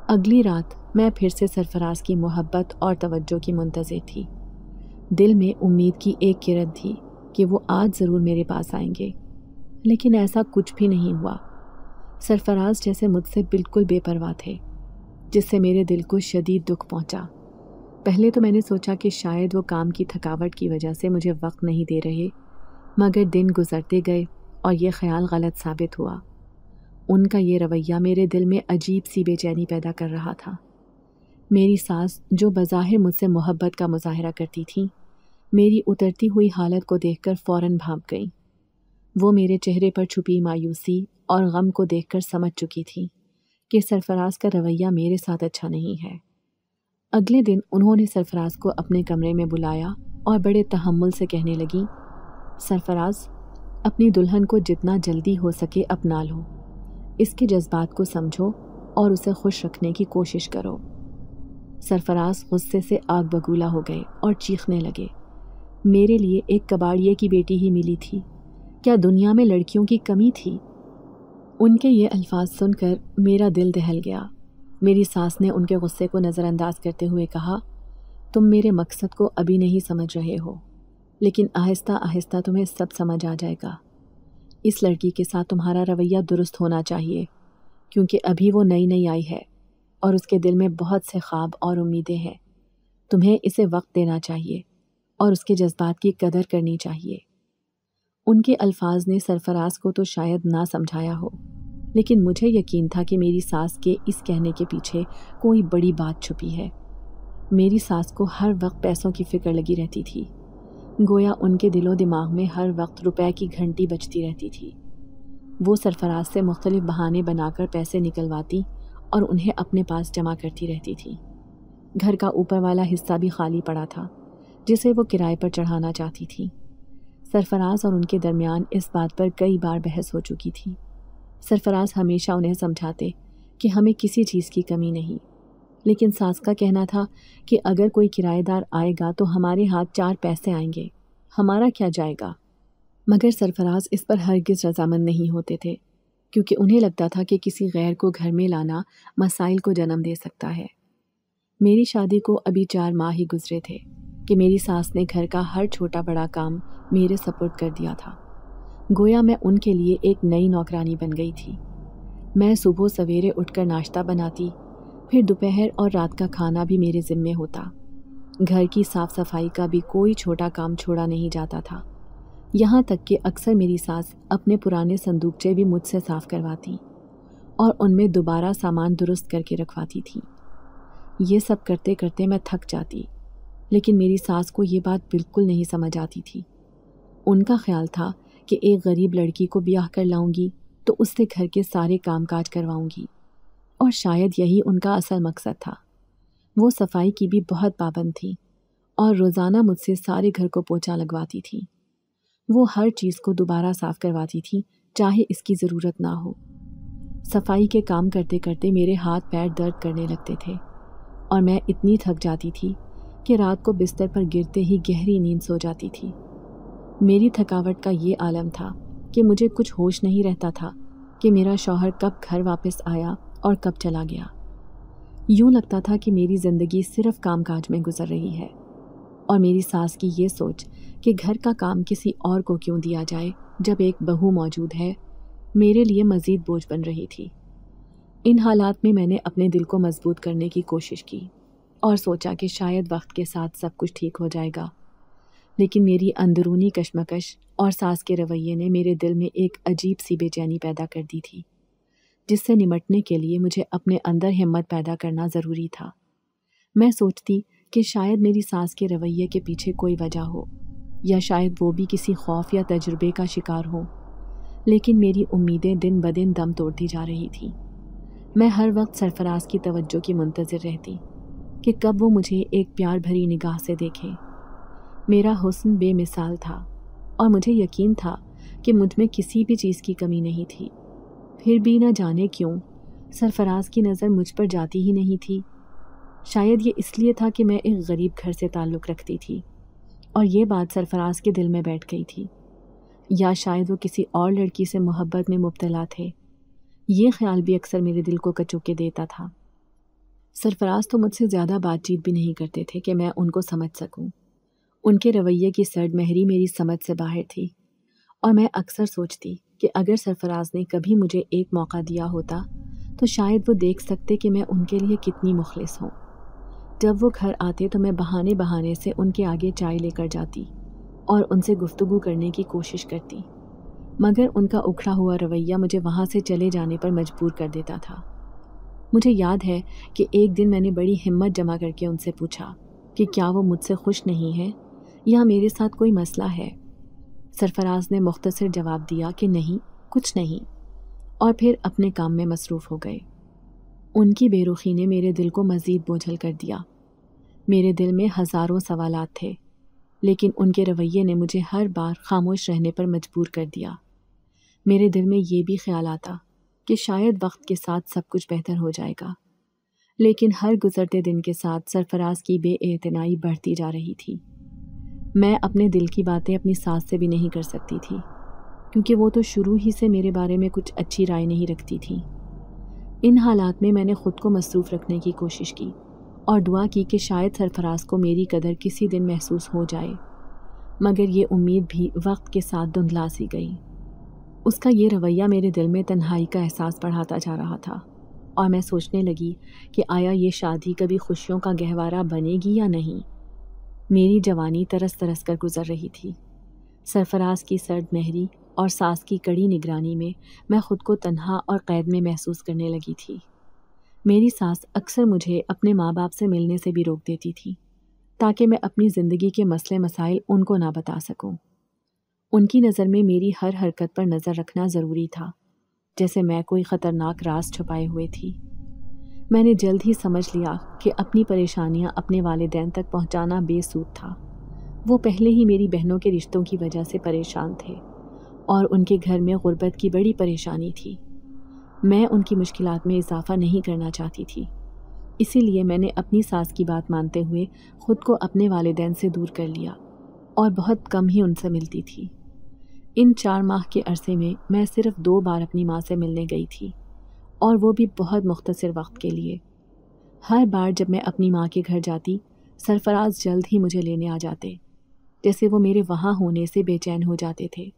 अगली रात मैं फिर से सरफराज की मोहब्बत और तवज्जो की मुंतज़र थी दिल में उम्मीद की एक किरण थी कि वो आज ज़रूर मेरे पास आएंगे लेकिन ऐसा कुछ भी नहीं हुआ सरफराज जैसे मुझसे बिल्कुल बेपरवाह थे जिससे मेरे दिल को शदीद दुख पहुंचा। पहले तो मैंने सोचा कि शायद वो काम की थकावट की वजह से मुझे वक्त नहीं दे रहे मगर दिन गुजरते गए और ये ख्याल गलत साबित हुआ उनका ये रवैया मेरे दिल में अजीब सी बेचैनी पैदा कर रहा था मेरी सास जो बज़ाहिर मुझसे मोहब्बत का मुजाहरा करती थी मेरी उतरती हुई हालत को देखकर फौरन भाप गईं वो मेरे चेहरे पर छुपी मायूसी और गम को देखकर समझ चुकी थी कि सरफराज का रवैया मेरे साथ अच्छा नहीं है अगले दिन उन्होंने सरफराज को अपने कमरे में बुलाया और बड़े तहमुल से कहने लगी सरफराज अपनी दुल्हन को जितना जल्दी हो सके अपना लो इसके जज्बात को समझो और उसे खुश रखने की कोशिश करो सरफराज गुस्से से आग बगूला हो गए और चीखने लगे मेरे लिए एक कबाड़िए की बेटी ही मिली थी क्या दुनिया में लड़कियों की कमी थी उनके ये अल्फाज सुनकर मेरा दिल दहल गया मेरी सास ने उनके गुस्से को नज़रअंदाज करते हुए कहा तुम मेरे मकसद को अभी नहीं समझ रहे हो लेकिन आहिस्ता आहिस्ता तुम्हें सब समझ आ जाएगा इस लड़की के साथ तुम्हारा रवैया दुरुस्त होना चाहिए क्योंकि अभी वो नई नई आई है और उसके दिल में बहुत से ख्वाब और उम्मीदें हैं तुम्हें इसे वक्त देना चाहिए और उसके जज्बात की कदर करनी चाहिए उनके अल्फाज ने सरफराज को तो शायद ना समझाया हो लेकिन मुझे यकीन था कि मेरी सास के इस कहने के पीछे कोई बड़ी बात छुपी है मेरी सास को हर वक्त पैसों की फिक्र लगी रहती थी गोया उनके दिलो दिमाग में हर वक्त रुपए की घंटी बजती रहती थी वो सरफराज से मुख्तलिफ बहाने बनाकर पैसे निकलवाती और उन्हें अपने पास जमा करती रहती थी घर का ऊपर वाला हिस्सा भी खाली पड़ा था जिसे वो किराए पर चढ़ाना चाहती थी सरफराज और उनके दरमियान इस बात पर कई बार बहस हो चुकी थी सरफराज हमेशा उन्हें समझाते कि हमें किसी चीज़ की कमी नहीं लेकिन सास का कहना था कि अगर कोई किराएदार आएगा तो हमारे हाथ चार पैसे आएंगे हमारा क्या जाएगा मगर सरफराज इस पर हरगिज़ रजामंद नहीं होते थे क्योंकि उन्हें लगता था कि किसी गैर को घर में लाना मसाइल को जन्म दे सकता है मेरी शादी को अभी चार माह ही गुजरे थे कि मेरी सास ने घर का हर छोटा बड़ा काम मेरे सपोर्ट कर दिया था गोया मैं उनके लिए एक नई नौकरानी बन गई थी मैं सुबह सवेरे उठकर नाश्ता बनाती फिर दोपहर और रात का खाना भी मेरे ज़िम्मे होता घर की साफ़ सफाई का भी कोई छोटा काम छोड़ा नहीं जाता था यहाँ तक कि अक्सर मेरी सास अपने पुराने संदूकचे भी मुझसे साफ़ करवाती और उनमें दोबारा सामान दुरुस्त करके रखवाती थी ये सब करते करते मैं थक जाती लेकिन मेरी सास को ये बात बिल्कुल नहीं समझ आती थी उनका ख्याल था कि एक गरीब लड़की को ब्याह कर लाऊंगी तो उससे घर के सारे काम काज करवाऊंगी और शायद यही उनका असल मकसद था वो सफाई की भी बहुत पाबंद थी और रोज़ाना मुझसे सारे घर को पोछा लगवाती थी वो हर चीज़ को दोबारा साफ करवाती थी चाहे इसकी ज़रूरत ना हो सफाई के काम करते करते मेरे हाथ पैर दर्द करने लगते थे और मैं इतनी थक जाती थी कि रात को बिस्तर पर गिरते ही गहरी नींद सो जाती थी मेरी थकावट का ये आलम था कि मुझे कुछ होश नहीं रहता था कि मेरा शौहर कब घर वापस आया और कब चला गया यूँ लगता था कि मेरी ज़िंदगी सिर्फ कामकाज में गुजर रही है और मेरी सास की ये सोच कि घर का काम किसी और को क्यों दिया जाए जब एक बहू मौजूद है मेरे लिए मज़ीद बोझ बन रही थी इन हालात में मैंने अपने दिल को मजबूत करने की कोशिश की और सोचा कि शायद वक्त के साथ सब कुछ ठीक हो जाएगा लेकिन मेरी अंदरूनी कश्मकश और सांस के रवैये ने मेरे दिल में एक अजीब सी बेचैनी पैदा कर दी थी जिससे निमटने के लिए मुझे अपने अंदर हिम्मत पैदा करना ज़रूरी था मैं सोचती कि शायद मेरी सांस के रवैये के पीछे कोई वजह हो या शायद वो भी किसी खौफ या तजुर्बे का शिकार हो लेकिन मेरी उम्मीदें दिन ब दिन दम तोड़ती जा रही थी मैं हर वक्त सरफराज की तवज्जो की मुंतज़र रहती कि कब वो मुझे एक प्यार भरी निगाह से देखे मेरा हुसन बेमिसाल था और मुझे यकीन था कि मुझ में किसी भी चीज़ की कमी नहीं थी फिर भी न जाने क्यों सरफराज की नज़र मुझ पर जाती ही नहीं थी शायद ये इसलिए था कि मैं एक गरीब घर से ताल्लुक़ रखती थी और ये बात सरफराज के दिल में बैठ गई थी या शायद वो किसी और लड़की से मोहब्बत में मुबतला थे ये ख्याल भी अक्सर मेरे दिल को कचुके देता था सरफराज तो मुझसे ज़्यादा बातचीत भी नहीं करते थे कि मैं उनको समझ सकूं। उनके रवैये की महरी मेरी समझ से बाहर थी और मैं अक्सर सोचती कि अगर सरफराज ने कभी मुझे एक मौका दिया होता तो शायद वो देख सकते कि मैं उनके लिए कितनी मुखलिस हूँ जब वो घर आते तो मैं बहाने बहाने से उनके आगे चाय लेकर जाती और उनसे गुफ्तगु करने की कोशिश करती मगर उनका उखड़ा हुआ रवैया मुझे वहाँ से चले जाने पर मजबूर कर देता था मुझे याद है कि एक दिन मैंने बड़ी हिम्मत जमा करके उनसे पूछा कि क्या वो मुझसे खुश नहीं है या मेरे साथ कोई मसला है सरफराज ने मुख्तसर जवाब दिया कि नहीं कुछ नहीं और फिर अपने काम में मसरूफ़ हो गए उनकी बेरुखी ने मेरे दिल को मज़ीद बोझल कर दिया मेरे दिल में हज़ारों सवाल थे लेकिन उनके रवैये ने मुझे हर बार खामोश रहने पर मजबूर कर दिया मेरे दिल में ये भी ख्याल आता कि शायद वक्त के साथ सब कुछ बेहतर हो जाएगा लेकिन हर गुजरते दिन के साथ सरफराज की बेएतनाई बढ़ती जा रही थी मैं अपने दिल की बातें अपनी सास से भी नहीं कर सकती थी क्योंकि वो तो शुरू ही से मेरे बारे में कुछ अच्छी राय नहीं रखती थी इन हालात में मैंने ख़ुद को मसरूफ़ रखने की कोशिश की और दुआ की कि शायद सरफराज को मेरी कदर किसी दिन महसूस हो जाए मगर ये उम्मीद भी वक्त के साथ धुंधला सी गई उसका ये रवैया मेरे दिल में तन्हाई का एहसास बढ़ाता जा रहा था और मैं सोचने लगी कि आया ये शादी कभी खुशियों का गहवारा बनेगी या नहीं मेरी जवानी तरस तरस कर गुजर रही थी सरफराज की सर्द महरी और सास की कड़ी निगरानी में मैं ख़ुद को तनहा और क़ैद में महसूस करने लगी थी मेरी सास अक्सर मुझे अपने माँ बाप से मिलने से भी रोक देती थी ताकि मैं अपनी ज़िंदगी के मसले मसाइल उनको ना बता सकूं। उनकी नज़र में मेरी हर हरकत पर नज़र रखना ज़रूरी था जैसे मैं कोई ख़तरनाक रास छुपाए हुए थी मैंने जल्द ही समझ लिया कि अपनी परेशानियां अपने वालदेन तक पहुंचाना बेसूद था वो पहले ही मेरी बहनों के रिश्तों की वजह से परेशान थे और उनके घर में गुर्बत की बड़ी परेशानी थी मैं उनकी मुश्किल में इजाफ़ा नहीं करना चाहती थी इसीलिए मैंने अपनी सास की बात मानते हुए ख़ुद को अपने वालदेन से दूर कर लिया और बहुत कम ही उनसे मिलती थी इन चार माह के अरसे में मैं सिर्फ दो बार अपनी माँ से मिलने गई थी और वो भी बहुत मुख्तर वक्त के लिए हर बार जब मैं अपनी माँ के घर जाती सरफराज जल्द ही मुझे लेने आ जाते जैसे वो मेरे वहाँ होने से बेचैन हो जाते थे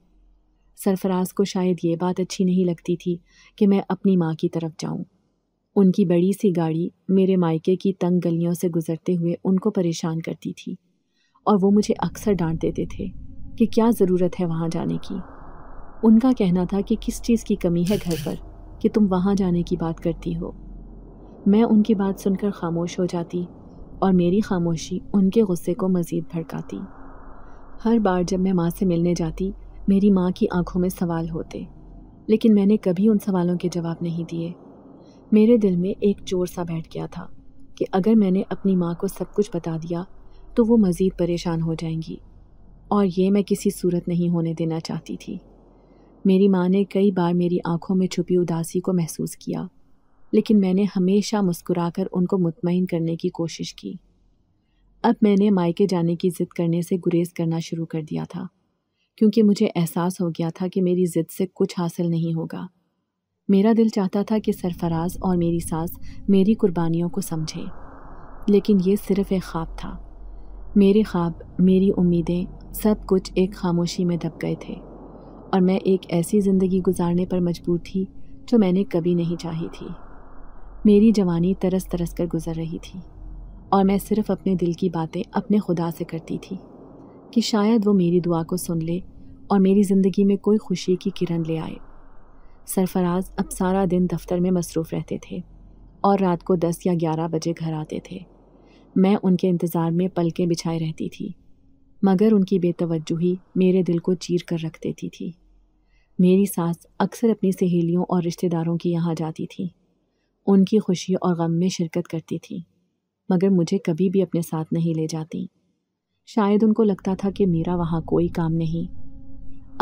सरफराज को शायद ये बात अच्छी नहीं लगती थी कि मैं अपनी माँ की तरफ जाऊँ उनकी बड़ी सी गाड़ी मेरे मायके की तंग गलियों से गुजरते हुए उनको परेशान करती थी और वो मुझे अक्सर डांट देते थे कि क्या ज़रूरत है वहाँ जाने की उनका कहना था कि किस चीज़ की कमी है घर पर कि तुम वहाँ जाने की बात करती हो मैं उनकी बात सुनकर खामोश हो जाती और मेरी खामोशी उनके गुस्से को मज़ीद भड़काती हर बार जब मैं माँ से मिलने जाती मेरी माँ की आंखों में सवाल होते लेकिन मैंने कभी उन सवालों के जवाब नहीं दिए मेरे दिल में एक चोर सा बैठ गया था कि अगर मैंने अपनी माँ को सब कुछ बता दिया तो वो मज़ीद परेशान हो जाएंगी और ये मैं किसी सूरत नहीं होने देना चाहती थी मेरी माँ ने कई बार मेरी आंखों में छुपी उदासी को महसूस किया लेकिन मैंने हमेशा मुस्कुराकर उनको मुतमिन करने की कोशिश की अब मैंने मायके जाने की ज़िद करने से गुरेज करना शुरू कर दिया था क्योंकि मुझे एहसास हो गया था कि मेरी ज़िद से कुछ हासिल नहीं होगा मेरा दिल चाहता था कि सरफराज और मेरी सास मेरी कुर्बानियों को समझें लेकिन ये सिर्फ एक ख्वाब था मेरे ख्वाब मेरी उम्मीदें सब कुछ एक खामोशी में दब गए थे और मैं एक ऐसी ज़िंदगी गुजारने पर मजबूर थी जो मैंने कभी नहीं चाही थी मेरी जवानी तरस तरस कर गुजर रही थी और मैं सिर्फ अपने दिल की बातें अपने खुदा से करती थी कि शायद वो मेरी दुआ को सुन ले और मेरी ज़िंदगी में कोई खुशी की किरण ले आए सरफराज अब सारा दिन दफ्तर में मसरूफ़ रहते थे और रात को दस या ग्यारह बजे घर आते थे मैं उनके इंतज़ार में पलकें बिछाए रहती थी मगर उनकी बेतवजही मेरे दिल को चीर कर रख देती थी मेरी सास अक्सर अपनी सहेलियों और रिश्तेदारों के यहाँ जाती थी उनकी खुशी और गम में शिरकत करती थी मगर मुझे कभी भी अपने साथ नहीं ले जाती शायद उनको लगता था कि मेरा वहाँ कोई काम नहीं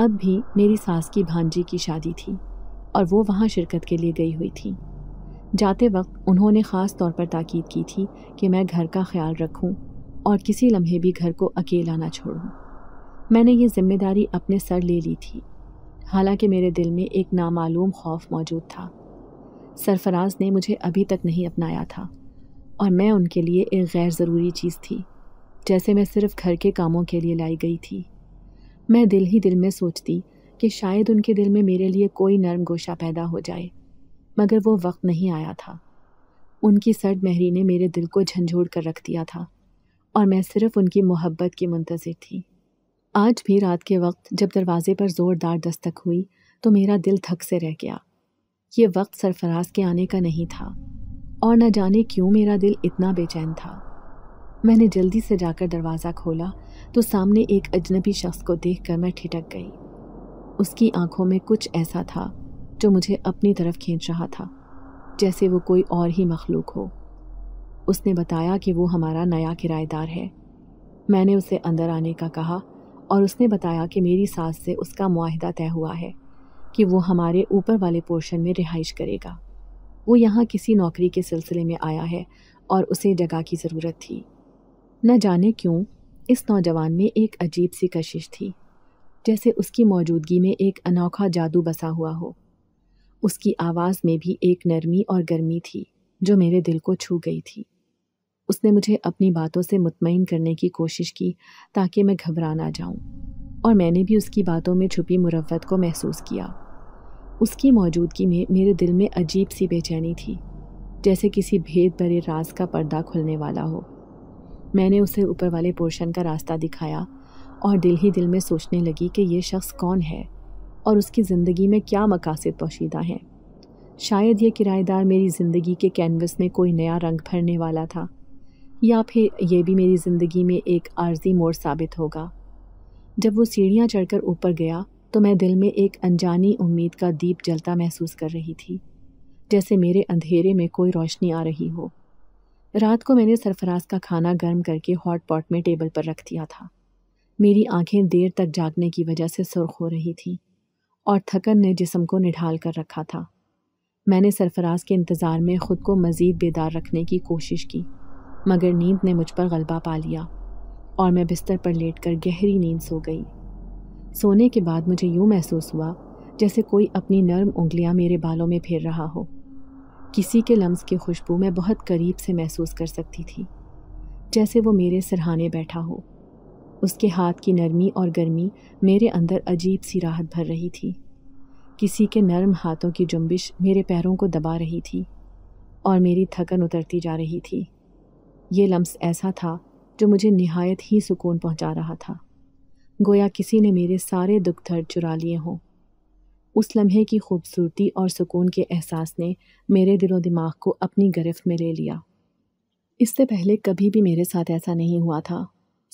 अब भी मेरी सास की भांजी की शादी थी और वो वहाँ शिरकत के लिए गई हुई थी जाते वक्त उन्होंने ख़ास तौर पर ताकीद की थी कि मैं घर का ख्याल रखूं और किसी लम्हे भी घर को अकेला ना छोड़ूं मैंने ये जिम्मेदारी अपने सर ले ली थी हालांकि मेरे दिल में एक नामालूम खौफ मौजूद था सरफराज ने मुझे अभी तक नहीं अपनाया था और मैं उनके लिए एक गैर ज़रूरी चीज़ थी जैसे मैं सिर्फ घर के कामों के लिए लाई गई थी मैं दिल ही दिल में सोचती कि शायद उनके दिल में मेरे लिए कोई नरम गोशा पैदा हो जाए मगर वो वक्त नहीं आया था उनकी सर्द महरी ने मेरे दिल को झंझोड़ कर रख दिया था और मैं सिर्फ उनकी मोहब्बत की मुंतज़िर थी आज भी रात के वक्त जब दरवाज़े पर ज़ोरदार दस्तक हुई तो मेरा दिल थक से रह गया ये वक्त सरफराज के आने का नहीं था और न जाने क्यों मेरा दिल इतना बेचैन था मैंने जल्दी से जाकर दरवाज़ा खोला तो सामने एक अजनबी शख्स को कर मैं ठिटक गई उसकी आंखों में कुछ ऐसा था जो मुझे अपनी तरफ खींच रहा था जैसे वो कोई और ही मखलूक हो उसने बताया कि वो हमारा नया किराएदार है मैंने उसे अंदर आने का कहा और उसने बताया कि मेरी सास से उसका माहिदा तय हुआ है कि वो हमारे ऊपर वाले पोर्शन में रिहाइश करेगा वो यहाँ किसी नौकरी के सिलसिले में आया है और उसे जगह की ज़रूरत थी न जाने क्यों इस नौजवान में एक अजीब सी कशिश थी जैसे उसकी मौजूदगी में एक अनोखा जादू बसा हुआ हो उसकी आवाज़ में भी एक नरमी और गर्मी थी जो मेरे दिल को छू गई थी उसने मुझे अपनी बातों से मुतमिन करने की कोशिश की ताकि मैं घबरा ना जाऊँ और मैंने भी उसकी बातों में छुपी मुरवत को महसूस किया उसकी मौजूदगी में मेरे दिल में अजीब सी बेचैनी थी जैसे किसी भेद भरे राज का पर्दा खुलने वाला हो मैंने उसे ऊपर वाले पोर्शन का रास्ता दिखाया और दिल ही दिल में सोचने लगी कि यह शख्स कौन है और उसकी ज़िंदगी में क्या मकासद पोशीदा हैं शायद ये किराएदार मेरी ज़िंदगी के कैनवस में कोई नया रंग भरने वाला था या फिर यह भी मेरी ज़िंदगी में एक आर्जी मोड़ साबित होगा जब वो सीढ़ियाँ चढ़कर ऊपर गया तो मैं दिल में एक अनजानी उम्मीद का दीप जलता महसूस कर रही थी जैसे मेरे अंधेरे में कोई रोशनी आ रही हो रात को मैंने सरफराज का खाना गर्म करके हॉट पॉट में टेबल पर रख दिया था मेरी आंखें देर तक जागने की वजह से सुर्ख हो रही थी और थकन ने जिसम को निढाल कर रखा था मैंने सरफराज के इंतज़ार में ख़ुद को मज़ीद बेदार रखने की कोशिश की मगर नींद ने मुझ पर गलबा पा लिया और मैं बिस्तर पर लेटकर गहरी नींद सो गई सोने के बाद मुझे यूँ महसूस हुआ जैसे कोई अपनी नर्म उंगलियां मेरे बालों में फेर रहा हो किसी के लम्स की खुशबू मैं बहुत करीब से महसूस कर सकती थी जैसे वो मेरे सरहाने बैठा हो उसके हाथ की नरमी और गर्मी मेरे अंदर अजीब सी राहत भर रही थी किसी के नरम हाथों की जुम्बिश मेरे पैरों को दबा रही थी और मेरी थकन उतरती जा रही थी ये लम्स ऐसा था जो मुझे नहायत ही सुकून पहुंचा रहा था गोया किसी ने मेरे सारे दुख दर्द चुरा लिए हों उस लम्हे की खूबसूरती और सुकून के एहसास ने मेरे दिलो दिमाग को अपनी गिरफ्त में ले लिया इससे पहले कभी भी मेरे साथ ऐसा नहीं हुआ था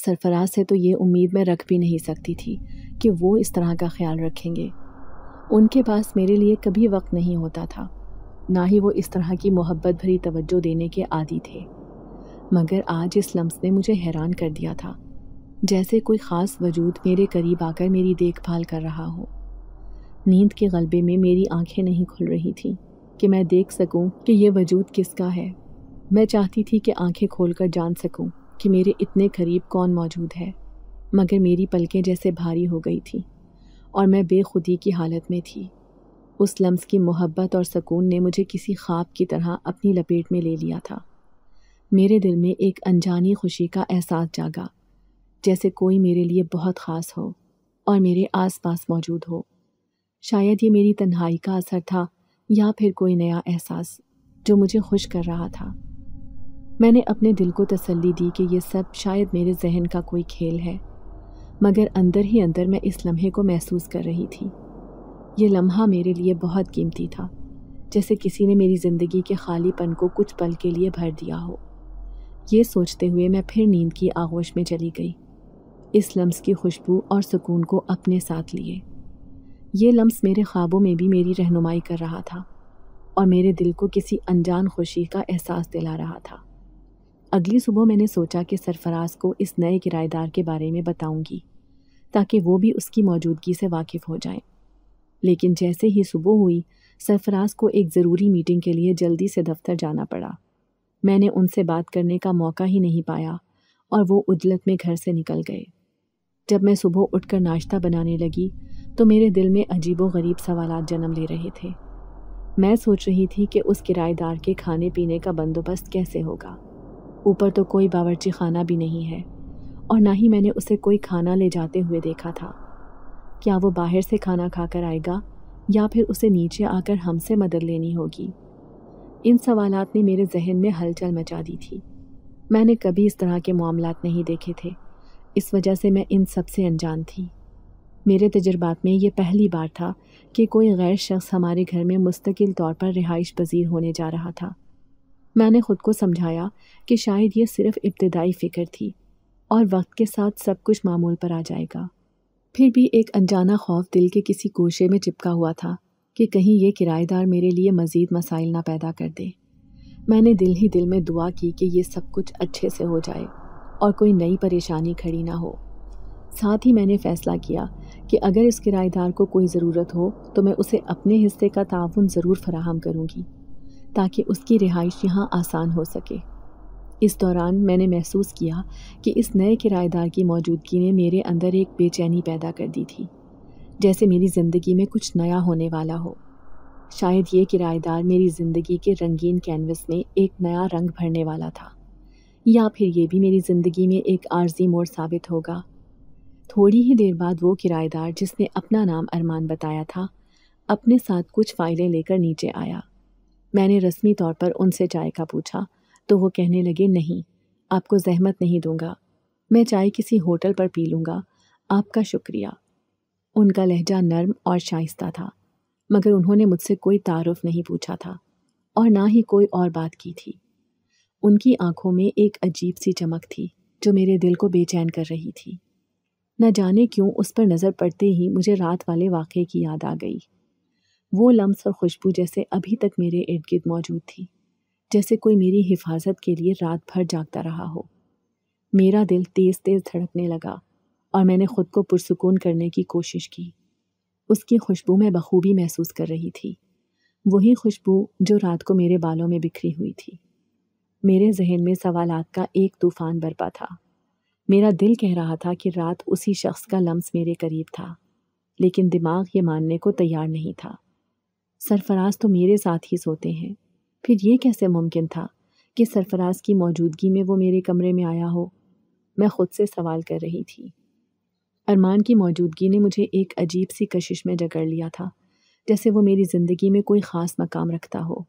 सरफराज से तो ये उम्मीद मैं रख भी नहीं सकती थी कि वो इस तरह का ख्याल रखेंगे उनके पास मेरे लिए कभी वक्त नहीं होता था ना ही वो इस तरह की मोहब्बत भरी तवज्जो देने के आदि थे मगर आज इस लम्स ने मुझे हैरान कर दिया था जैसे कोई ख़ास वजूद मेरे करीब आकर मेरी देखभाल कर रहा हो नींद के गलबे में मेरी आंखें नहीं खुल रही थीं कि मैं देख सकूं कि यह वजूद किसका है मैं चाहती थी कि आंखें खोलकर जान सकूं कि मेरे इतने करीब कौन मौजूद है मगर मेरी पलकें जैसे भारी हो गई थी और मैं बेखुदी की हालत में थी उस लम्स की मोहब्बत और सकून ने मुझे किसी ख्वाब की तरह अपनी लपेट में ले लिया था मेरे दिल में एक अनजानी खुशी का एहसास जागा जैसे कोई मेरे लिए बहुत ख़ास हो और मेरे आसपास मौजूद हो शायद ये मेरी तन्हाई का असर था या फिर कोई नया एहसास जो मुझे खुश कर रहा था मैंने अपने दिल को तसल्ली दी कि यह सब शायद मेरे जहन का कोई खेल है मगर अंदर ही अंदर मैं इस लम्हे को महसूस कर रही थी ये लम्हा मेरे लिए बहुत कीमती था जैसे किसी ने मेरी ज़िंदगी के खालीपन को कुछ पल के लिए भर दिया हो ये सोचते हुए मैं फिर नींद की आगोश में चली गई इस लम्स की खुशबू और सुकून को अपने साथ लिए ये लम्स मेरे ख्वाबों में भी मेरी रहनुमाई कर रहा था और मेरे दिल को किसी अनजान खुशी का एहसास दिला रहा था अगली सुबह मैंने सोचा कि सरफराज को इस नए किराएदार के बारे में बताऊंगी ताकि वो भी उसकी मौजूदगी से वाकिफ़ हो जाए लेकिन जैसे ही सुबह हुई सरफराज को एक ज़रूरी मीटिंग के लिए जल्दी से दफ्तर जाना पड़ा मैंने उनसे बात करने का मौका ही नहीं पाया और वो उजलत में घर से निकल गए जब मैं सुबह उठकर नाश्ता बनाने लगी तो मेरे दिल में अजीबो गरीब सवाल जन्म ले रहे थे मैं सोच रही थी कि उस किराएदार के खाने पीने का बंदोबस्त कैसे होगा ऊपर तो कोई बावरची खाना भी नहीं है और ना ही मैंने उसे कोई खाना ले जाते हुए देखा था क्या वो बाहर से खाना खाकर आएगा या फिर उसे नीचे आकर हमसे मदद लेनी होगी इन सवाल ने मेरे जहन में हलचल मचा दी थी मैंने कभी इस तरह के मामला नहीं देखे थे इस वजह से मैं इन सब से अनजान थी मेरे तजर्बात में ये पहली बार था कि कोई गैर शख्स हमारे घर में मुस्तकिल तौर पर रिहाइश पजीर होने जा रहा था मैंने ख़ुद को समझाया कि शायद ये सिर्फ़ इब्तदाई फ़िक्र थी और वक्त के साथ सब कुछ मामूल पर आ जाएगा फिर भी एक अनजाना खौफ दिल के किसी गोशे में चिपका हुआ था कि कहीं ये किराएदार मेरे लिए मज़ीद मसाइल ना पैदा कर दे मैंने दिल ही दिल में दुआ की कि ये सब कुछ अच्छे से हो जाए और कोई नई परेशानी खड़ी ना हो साथ ही मैंने फ़ैसला किया कि अगर इस किराएदार को कोई ज़रूरत हो तो मैं उसे अपने हिस्से का ताउन ज़रूर फराहम करूँगी ताकि उसकी रिहाइश यहाँ आसान हो सके इस दौरान मैंने महसूस किया कि इस नए किराएदार की मौजूदगी ने मेरे अंदर एक बेचैनी पैदा कर दी थी जैसे मेरी ज़िंदगी में कुछ नया होने वाला हो शायद ये किराएदार मेरी ज़िंदगी के रंगीन कैनवस में एक नया रंग भरने वाला था या फिर ये भी मेरी ज़िंदगी में एक आर्जी मोड़ साबित होगा थोड़ी ही देर बाद वो किराएदार जिसने अपना नाम अरमान बताया था अपने साथ कुछ फाइलें लेकर नीचे आया मैंने रस्मी तौर पर उनसे चाय का पूछा तो वो कहने लगे नहीं आपको जहमत नहीं दूंगा मैं चाय किसी होटल पर पी लूँगा आपका शुक्रिया उनका लहजा नर्म और शाइस्ता था मगर उन्होंने मुझसे कोई तारफ़ नहीं पूछा था और ना ही कोई और बात की थी उनकी आंखों में एक अजीब सी चमक थी जो मेरे दिल को बेचैन कर रही थी न जाने क्यों उस पर नज़र पड़ते ही मुझे रात वाले वाक़े की याद आ गई वो लम्स और खुशबू जैसे अभी तक मेरे इर्द गिर्द मौजूद थी जैसे कोई मेरी हिफाजत के लिए रात भर जागता रहा हो मेरा दिल तेज़ तेज़ धड़कने लगा और मैंने खुद को पुरसकून करने की कोशिश की उसकी खुशबू मैं बखूबी महसूस कर रही थी वही खुशबू जो रात को मेरे बालों में बिखरी हुई थी मेरे जहन में सवाल का एक तूफान बरपा था मेरा दिल कह रहा था कि रात उसी शख्स का लम्स मेरे करीब था लेकिन दिमाग ये मानने को तैयार नहीं था सरफराज तो मेरे साथ ही सोते हैं फिर ये कैसे मुमकिन था कि सरफराज की मौजूदगी में वो मेरे कमरे में आया हो मैं खुद से सवाल कर रही थी अरमान की मौजूदगी ने मुझे एक अजीब सी कशिश में जकड़ लिया था जैसे वो मेरी ज़िंदगी में कोई ख़ास मकाम रखता हो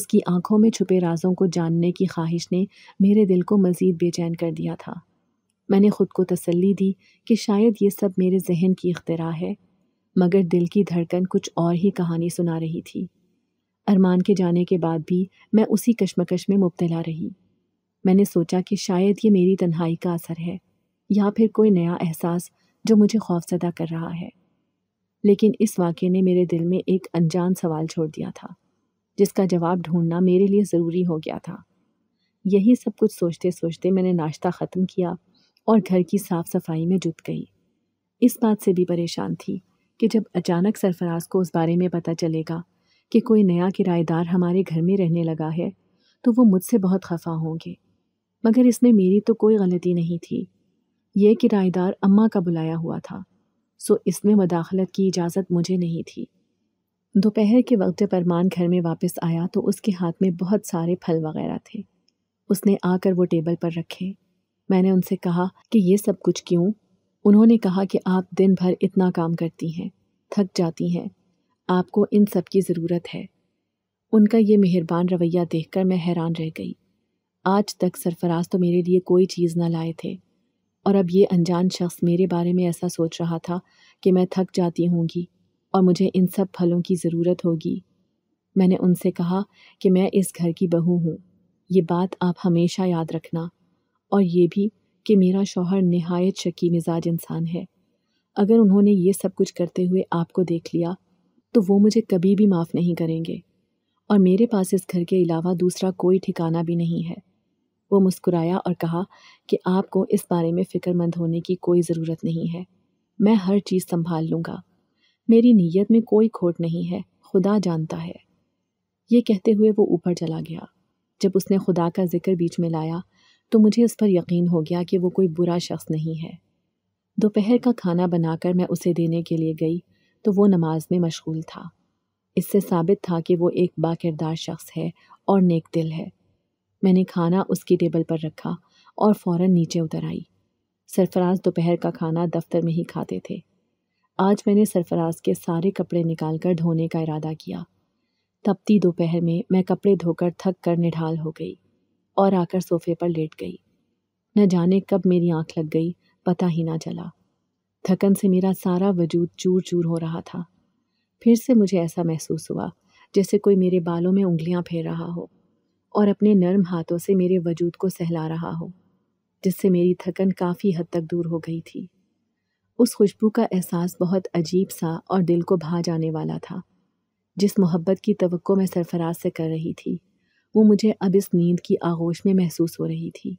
उसकी आंखों में छुपे राजों को जानने की ख्वाहिश ने मेरे दिल को मज़ीद बेचैन कर दिया था मैंने ख़ुद को तसल्ली दी कि शायद ये सब मेरे जहन की अख्तरा है मगर दिल की धड़कन कुछ और ही कहानी सुना रही थी अरमान के जाने के बाद भी मैं उसी कशमकश में मुबतला रही मैंने सोचा कि शायद ये मेरी तन्हाई का असर है या फिर कोई नया एहसास जो मुझे खौफजदा कर रहा है लेकिन इस वाक्य ने मेरे दिल में एक अनजान सवाल छोड़ दिया था जिसका जवाब ढूंढना मेरे लिए ज़रूरी हो गया था यही सब कुछ सोचते सोचते मैंने नाश्ता ख़त्म किया और घर की साफ सफाई में जुट गई इस बात से भी परेशान थी कि जब अचानक सरफराज को उस बारे में पता चलेगा कि कोई नया किराएदार हमारे घर में रहने लगा है तो वो मुझसे बहुत खफा होंगे मगर इसमें मेरी तो कोई गलती नहीं थी ये किराएदार अम्मा का बुलाया हुआ था सो इसमें मदाखलत की इजाज़त मुझे नहीं थी दोपहर के वक्त परमान घर में वापस आया तो उसके हाथ में बहुत सारे फल वगैरह थे उसने आकर वो टेबल पर रखे मैंने उनसे कहा कि ये सब कुछ क्यों उन्होंने कहा कि आप दिन भर इतना काम करती हैं थक जाती हैं आपको इन सब की ज़रूरत है उनका ये मेहरबान रवैया देखकर मैं हैरान रह गई आज तक सरफराज तो मेरे लिए कोई चीज़ ना लाए थे और अब ये अनजान शख्स मेरे बारे में ऐसा सोच रहा था कि मैं थक जाती होंगी और मुझे इन सब फलों की ज़रूरत होगी मैंने उनसे कहा कि मैं इस घर की बहू हूँ ये बात आप हमेशा याद रखना और ये भी कि मेरा शौहर नहायत शकी मिजाज इंसान है अगर उन्होंने ये सब कुछ करते हुए आपको देख लिया तो वो मुझे कभी भी माफ़ नहीं करेंगे और मेरे पास इस घर के अलावा दूसरा कोई ठिकाना भी नहीं है वो मुस्कुराया और कहा कि आपको इस बारे में फ़िक्रमंद होने की कोई ज़रूरत नहीं है मैं हर चीज़ संभाल लूँगा मेरी नीयत में कोई खोट नहीं है खुदा जानता है ये कहते हुए वो ऊपर चला गया जब उसने खुदा का जिक्र बीच में लाया तो मुझे उस पर यकीन हो गया कि वो कोई बुरा शख्स नहीं है दोपहर का खाना बनाकर मैं उसे देने के लिए गई तो वो नमाज में मशगूल था इससे साबित था कि वो एक बाकिरदार शख्स है और नेक दिल है मैंने खाना उसकी टेबल पर रखा और फ़ौर नीचे उतर आई सरफराज दोपहर का खाना दफ्तर में ही खाते थे आज मैंने सरफराज के सारे कपड़े निकालकर धोने का इरादा किया तपती दोपहर में मैं कपड़े धोकर थक कर निढाल हो गई और आकर सोफे पर लेट गई न जाने कब मेरी आंख लग गई पता ही ना चला थकन से मेरा सारा वजूद चूर चूर हो रहा था फिर से मुझे ऐसा महसूस हुआ जैसे कोई मेरे बालों में उंगलियां फेर रहा हो और अपने नर्म हाथों से मेरे वजूद को सहला रहा हो जिससे मेरी थकन काफ़ी हद तक दूर हो गई थी उस खुशबू का एहसास बहुत अजीब सा और दिल को भा जाने वाला था जिस मोहब्बत की तो मैं सरफराज से कर रही थी वो मुझे अब इस नींद की आगोश में महसूस हो रही थी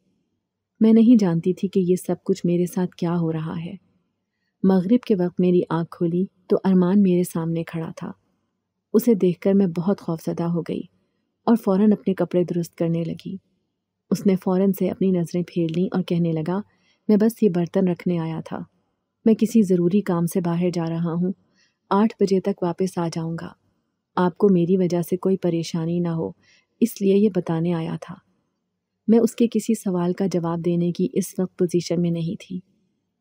मैं नहीं जानती थी कि ये सब कुछ मेरे साथ क्या हो रहा है मगरिब के वक्त मेरी आँख खुली तो अरमान मेरे सामने खड़ा था उसे देखकर मैं बहुत खौफजदा हो गई और फ़ौरन अपने कपड़े दुरुस्त करने लगी उसने फ़ौरन से अपनी नज़रें फेर लीं और कहने लगा मैं बस ये बर्तन रखने आया था मैं किसी ज़रूरी काम से बाहर जा रहा हूँ आठ बजे तक वापस आ जाऊँगा आपको मेरी वजह से कोई परेशानी ना हो इसलिए ये बताने आया था मैं उसके किसी सवाल का जवाब देने की इस वक्त पोजीशन में नहीं थी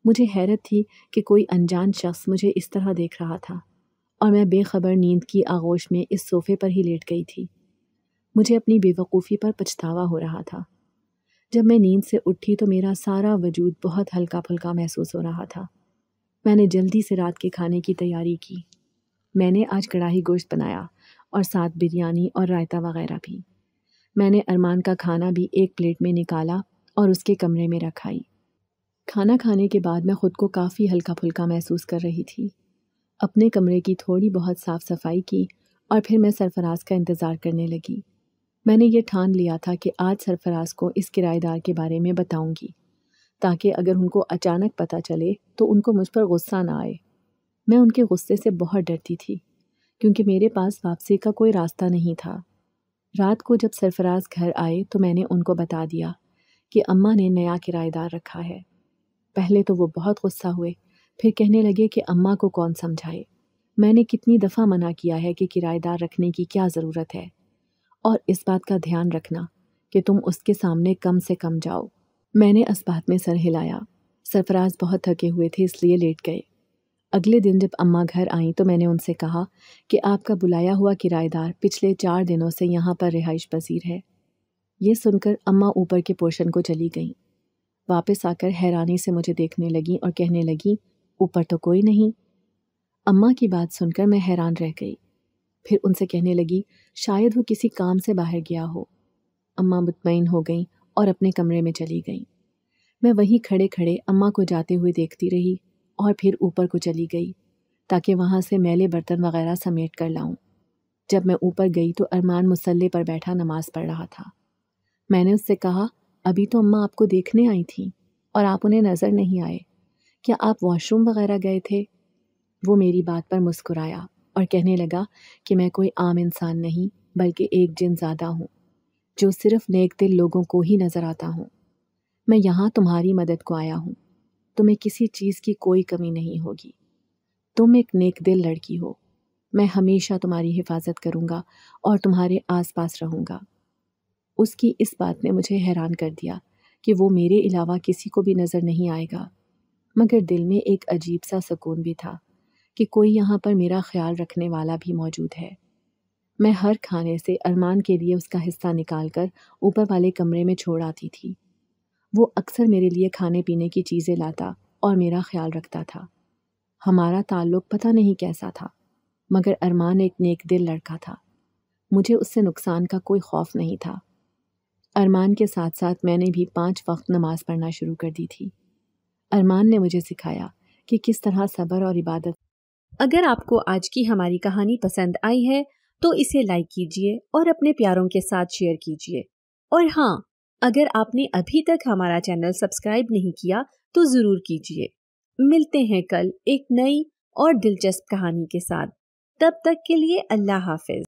मुझे हैरत थी कि कोई अनजान शख्स मुझे इस तरह देख रहा था और मैं बेखबर नींद की आगोश में इस सोफ़े पर ही लेट गई थी मुझे अपनी बेवकूफ़ी पर पछतावा हो रहा था जब मैं नींद से उठी तो मेरा सारा वजूद बहुत हल्का फुल्का महसूस हो रहा था मैंने जल्दी से रात के खाने की तैयारी की मैंने आज कढ़ाई गोश्त बनाया और साथ बिरयानी और रायता वगैरह भी मैंने अरमान का खाना भी एक प्लेट में निकाला और उसके कमरे में रखाई खाना खाने के बाद मैं ख़ुद को काफ़ी हल्का फुल्का महसूस कर रही थी अपने कमरे की थोड़ी बहुत साफ़ सफाई की और फिर मैं सरफराज का इंतज़ार करने लगी मैंने ये ठान लिया था कि आज सरफराज को इस किराएदार के बारे में बताऊंगी ताकि अगर उनको अचानक पता चले तो उनको मुझ पर गुस्सा ना आए मैं उनके गुस्से से बहुत डरती थी क्योंकि मेरे पास वापसी का कोई रास्ता नहीं था रात को जब सरफराज घर आए तो मैंने उनको बता दिया कि अम्मा ने नया किराएदार रखा है पहले तो वो बहुत गुस्सा हुए फिर कहने लगे कि अम्मा को कौन समझाए मैंने कितनी दफ़ा मना किया है कि किराएदार रखने की क्या ज़रूरत है और इस बात का ध्यान रखना कि तुम उसके सामने कम से कम जाओ मैंने इस बात में सर हिलाया सरफराज बहुत थके हुए थे इसलिए लेट गए अगले दिन जब अम्मा घर आईं तो मैंने उनसे कहा कि आपका बुलाया हुआ किराएदार पिछले चार दिनों से यहाँ पर रिहाइश पसीर है ये सुनकर अम्मा ऊपर के पोर्शन को चली गईं वापस आकर हैरानी से मुझे देखने लगी और कहने लगी ऊपर तो कोई नहीं अम्मा की बात सुनकर मैं हैरान रह गई फिर उनसे कहने लगी शायद वो किसी काम से बाहर गया हो अम्मा मुतमिन हो गईं और अपने कमरे में चली गईं मैं वहीं खड़े खड़े अम्मा को जाते हुए देखती रही और फिर ऊपर को चली गई ताकि वहाँ से मैले बर्तन वगैरह समेट कर लाऊं जब मैं ऊपर गई तो अरमान मुसल्ले पर बैठा नमाज़ पढ़ रहा था मैंने उससे कहा अभी तो अम्मा आपको देखने आई थी और आप उन्हें नज़र नहीं आए क्या आप वॉशरूम वगैरह गए थे वो मेरी बात पर मुस्कुराया और कहने लगा कि मैं कोई आम इंसान नहीं बल्कि एक जिन ज़्यादा हूँ जो सिर्फ नेक दिल लोगों को ही नज़र आता हूँ मैं यहाँ तुम्हारी मदद को आया हूँ तुम्हें किसी चीज़ की कोई कमी नहीं होगी तुम एक नेक दिल लड़की हो मैं हमेशा तुम्हारी हिफाजत करूँगा और तुम्हारे आसपास रहूँगा उसकी इस बात ने मुझे हैरान कर दिया कि वो मेरे अलावा किसी को भी नज़र नहीं आएगा मगर दिल में एक अजीब सा सुकून भी था कि कोई यहाँ पर मेरा ख्याल रखने वाला भी मौजूद है मैं हर खाने से अरमान के लिए उसका हिस्सा निकालकर ऊपर वाले कमरे में छोड़ आती थी वो अक्सर मेरे लिए खाने पीने की चीज़ें लाता और मेरा ख्याल रखता था हमारा ताल्लुक पता नहीं कैसा था मगर अरमान एक नेक दिल लड़का था मुझे उससे नुकसान का कोई खौफ नहीं था अरमान के साथ साथ मैंने भी पांच वक्त नमाज़ पढ़ना शुरू कर दी थी अरमान ने मुझे सिखाया कि किस तरह सब्र और इबादत अगर आपको आज की हमारी कहानी पसंद आई है तो इसे लाइक कीजिए और अपने प्यारों के साथ शेयर कीजिए और हाँ अगर आपने अभी तक हमारा चैनल सब्सक्राइब नहीं किया तो ज़रूर कीजिए मिलते हैं कल एक नई और दिलचस्प कहानी के साथ तब तक के लिए अल्लाह हाफिज